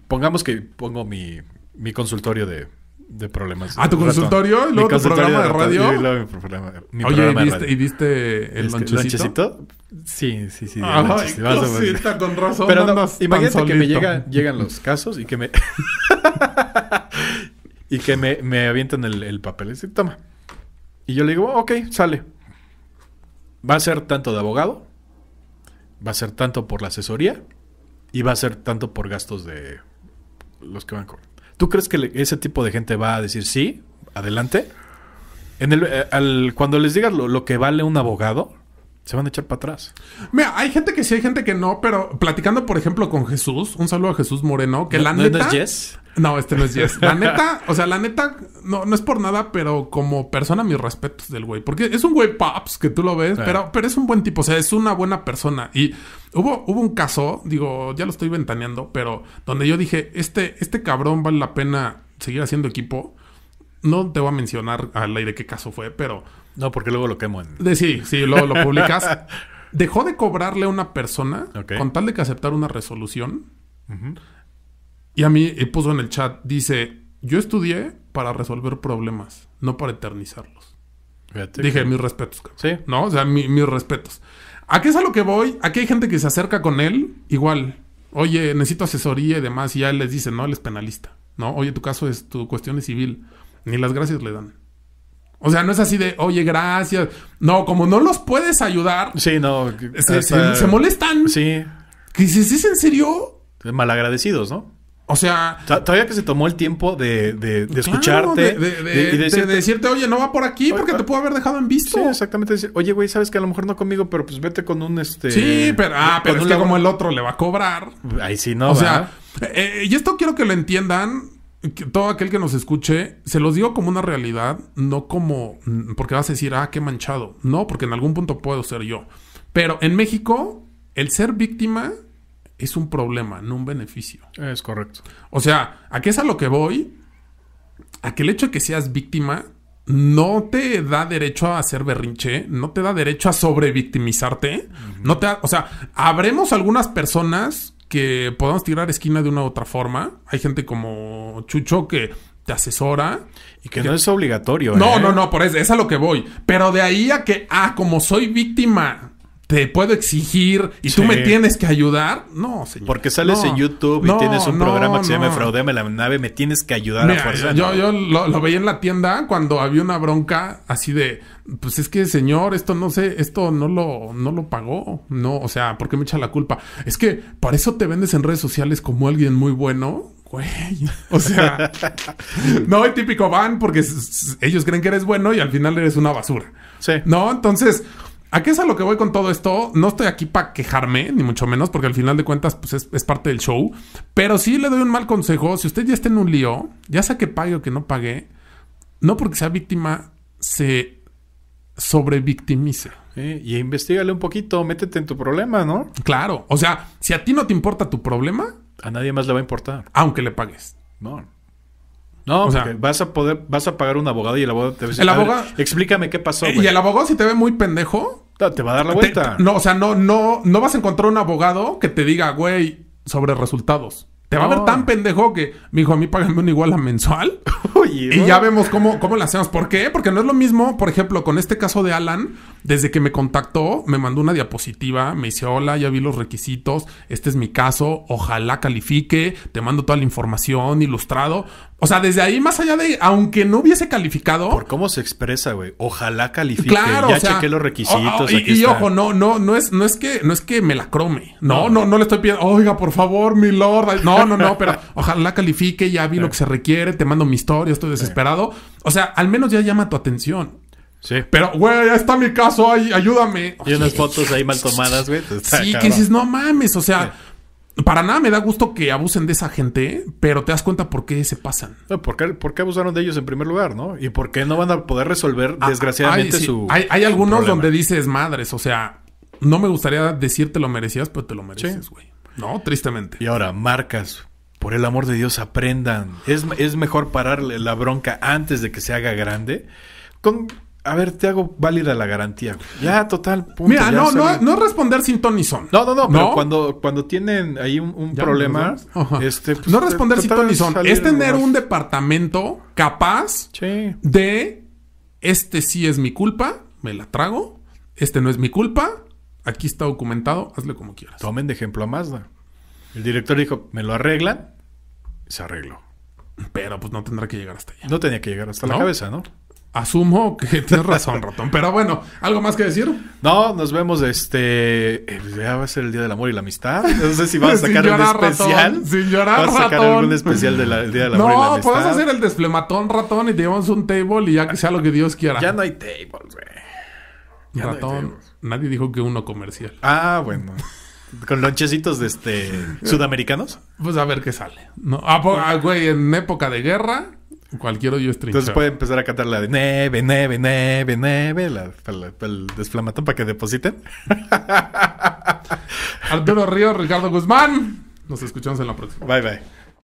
Pongamos que pongo mi, mi consultorio de, de problemas. Ah, tu consultorio? consultorio, luego tu programa de, radio. Y mi Oye, ¿y, viste, ¿y viste el ¿Este lonchecito? Sí, Sí, sí, sí. está cosita, con razón. Pero no, imagínate que me llegan, llegan los casos y que me. y que me, me avientan el, el papel. Y toma. Y yo le digo, ok, sale. Va a ser tanto de abogado, va a ser tanto por la asesoría y va a ser tanto por gastos de los que van con. ¿Tú crees que ese tipo de gente va a decir sí? Adelante. En el, eh, cuando les digas lo, que vale un abogado, se van a echar para atrás. Mira, hay gente que sí, hay gente que no, pero platicando, por ejemplo, con Jesús, un saludo a Jesús Moreno, que la no, este no es La neta, o sea, la neta, no, no es por nada, pero como persona, mis respetos del güey. Porque es un güey pops, que tú lo ves, pero, pero es un buen tipo, o sea, es una buena persona. Y hubo, hubo un caso, digo, ya lo estoy ventaneando, pero donde yo dije, este, este cabrón vale la pena seguir haciendo equipo. No te voy a mencionar al aire qué caso fue, pero. No, porque luego lo quemo en. De, sí, sí, luego lo publicas. Dejó de cobrarle a una persona con tal de que aceptar una resolución. Y a mí puso en el chat, dice, yo estudié para resolver problemas, no para eternizarlos. Dije, mis respetos. Sí. No, o sea, mis respetos. ¿A qué es a lo que voy? Aquí hay gente que se acerca con él, igual. Oye, necesito asesoría y demás, y ya él les dice, no, él es penalista. No, oye, tu caso es, tu cuestión es civil. Ni las gracias le dan. O sea, no es así de, oye, gracias. No, como no los puedes ayudar. Sí, no. Se, se, molestan. Sí. Que es en serio. Malagradecidos, ¿no? O sea. Todavía que se tomó el tiempo de, escucharte. de, decirte, oye, no va por aquí porque te puedo haber dejado en visto. Sí, exactamente. oye, güey, sabes que a lo mejor no conmigo, pero pues vete con un este. Sí, pero, ah, pero es que como el otro le va a cobrar. Ahí sí, no. O sea, eh, y esto quiero que lo entiendan. Que todo aquel que nos escuche, se los digo como una realidad, no como. Mm, porque vas a decir, ah, qué manchado. No, porque en algún punto puedo ser yo. Pero en México, el ser víctima es un problema, no un beneficio. Es correcto. O sea, ¿a qué es a lo que voy? A que el hecho de que seas víctima no te da derecho a hacer berrinche, no te da derecho a sobrevictimizarte, no te o sea, habremos algunas personas que podamos tirar esquina de una u otra forma. Hay gente como Chucho que te asesora. Y que, no es obligatorio. No, ¿eh? no, no, por eso es a lo que voy. Pero de ahí a que, ah, como soy víctima te puedo exigir y tú me tienes que ayudar. No, señor. Porque sales en YouTube y tienes un programa que se llama Fraudeme la nave, me tienes que ayudar a fuerza. Yo, lo, veía en la tienda cuando había una bronca así de, pues es que señor, esto no sé, esto no lo, lo pagó. No, o sea, ¿por qué me echa la culpa? Es que para eso te vendes en redes sociales como alguien muy bueno. Güey. O sea, no el típico van porque ellos creen que eres bueno y al final eres una basura. Sí. No, entonces, Aquí es a lo que voy con todo esto? No estoy aquí para quejarme, ni mucho menos, porque al final de cuentas pues es, parte del show. Pero sí le doy un mal consejo. Si usted ya está en un lío, ya sea que pague o que no pague, no porque sea víctima, se sobrevictimice. y investigale un poquito, métete en tu problema, ¿no? Claro, o sea, si a ti no te importa tu problema... A nadie más le va a importar. Aunque le pagues. No. No, o vas a poder, vas a pagar un abogado y el abogado te va a decir, el abogado, explícame qué pasó. Eh, y el abogado si te ve muy pendejo, te va a dar la vuelta. no, o sea, no, no, no vas a encontrar un abogado que te diga, güey, sobre resultados. Te va a ver tan pendejo que me dijo, a mí págame una iguala mensual. y ya vemos cómo, cómo la hacemos. ¿Por qué? Porque no es lo mismo, por ejemplo, con este caso de Alan, desde que me contactó, me mandó una diapositiva, me dice, hola, ya vi los requisitos, este es mi caso, ojalá califique, te mando toda la información, ilustrado. O sea, desde ahí, más allá de, aunque no hubiese calificado. Por cómo se expresa, güey. Ojalá califique. ya chequeé los requisitos. Oh, oh, y, aquí ojo, no, no, no es, no es que, no es que me la crome. No, no, no, le estoy pidiendo, oiga, por favor, mi lord. No, no, no, pero ojalá califique, ya vi lo que se requiere, te mando mi historia, estoy desesperado. O sea, al menos ya llama tu atención. Sí. Pero, güey, ya está mi caso ay ayúdame. Y unas fotos ahí mal tomadas, güey. Pues, sí, que dices, no mames, o sea, para nada me da gusto que abusen de esa gente, pero te das cuenta por qué se pasan. ¿por, qué, abusaron de ellos en primer lugar, no? Y por qué no van a poder resolver, ah, desgraciadamente, su. Hay, hay algunos donde dices madres, o sea, no me gustaría decirte lo merecías, pero te lo mereces, güey. No, tristemente. Y ahora, marcas, por el amor de Dios, aprendan. Es, es mejor pararle la bronca antes de que se haga grande. Con, a ver, te hago válida la garantía. Ya, total. Mira, no, no, responder sin ton son. No, no, no, Cuando, cuando tienen ahí un, problema, este, pues, no responder sin ton es tener un departamento capaz de este sí es mi culpa, me la trago, este no es mi culpa, aquí está documentado, hazle como quieras. Tomen de ejemplo a Mazda. El director dijo, me lo arreglan, se arregló. Pero pues no tendrá que llegar hasta allá. No tenía que llegar hasta la cabeza, ¿no? Asumo que tienes razón, Ratón. Pero bueno, ¿algo más que decir? No, nos vemos este... Ya va a ser el Día del Amor y la Amistad. No sé si vas a sacar un especial. Sin llorar, ¿Vas a sacar algún especial del Día del Amor no, y la Amistad? No, puedes hacer el desplematón, Ratón, y te llevamos un table y ya que sea lo que Dios quiera. Ya no hay tables güey. ratón. nadie dijo que uno comercial. Ah, bueno. ¿Con lonchecitos de este sudamericanos? Pues a ver qué sale. No, ah, ah güey, en época de guerra Cualquier odio es trinchado. Entonces puede empezar a cantar la de neve, neve, neve, neve, el desflamatón para que depositen. Arturo Río, Ricardo Guzmán. Nos escuchamos en la próxima. Bye, bye.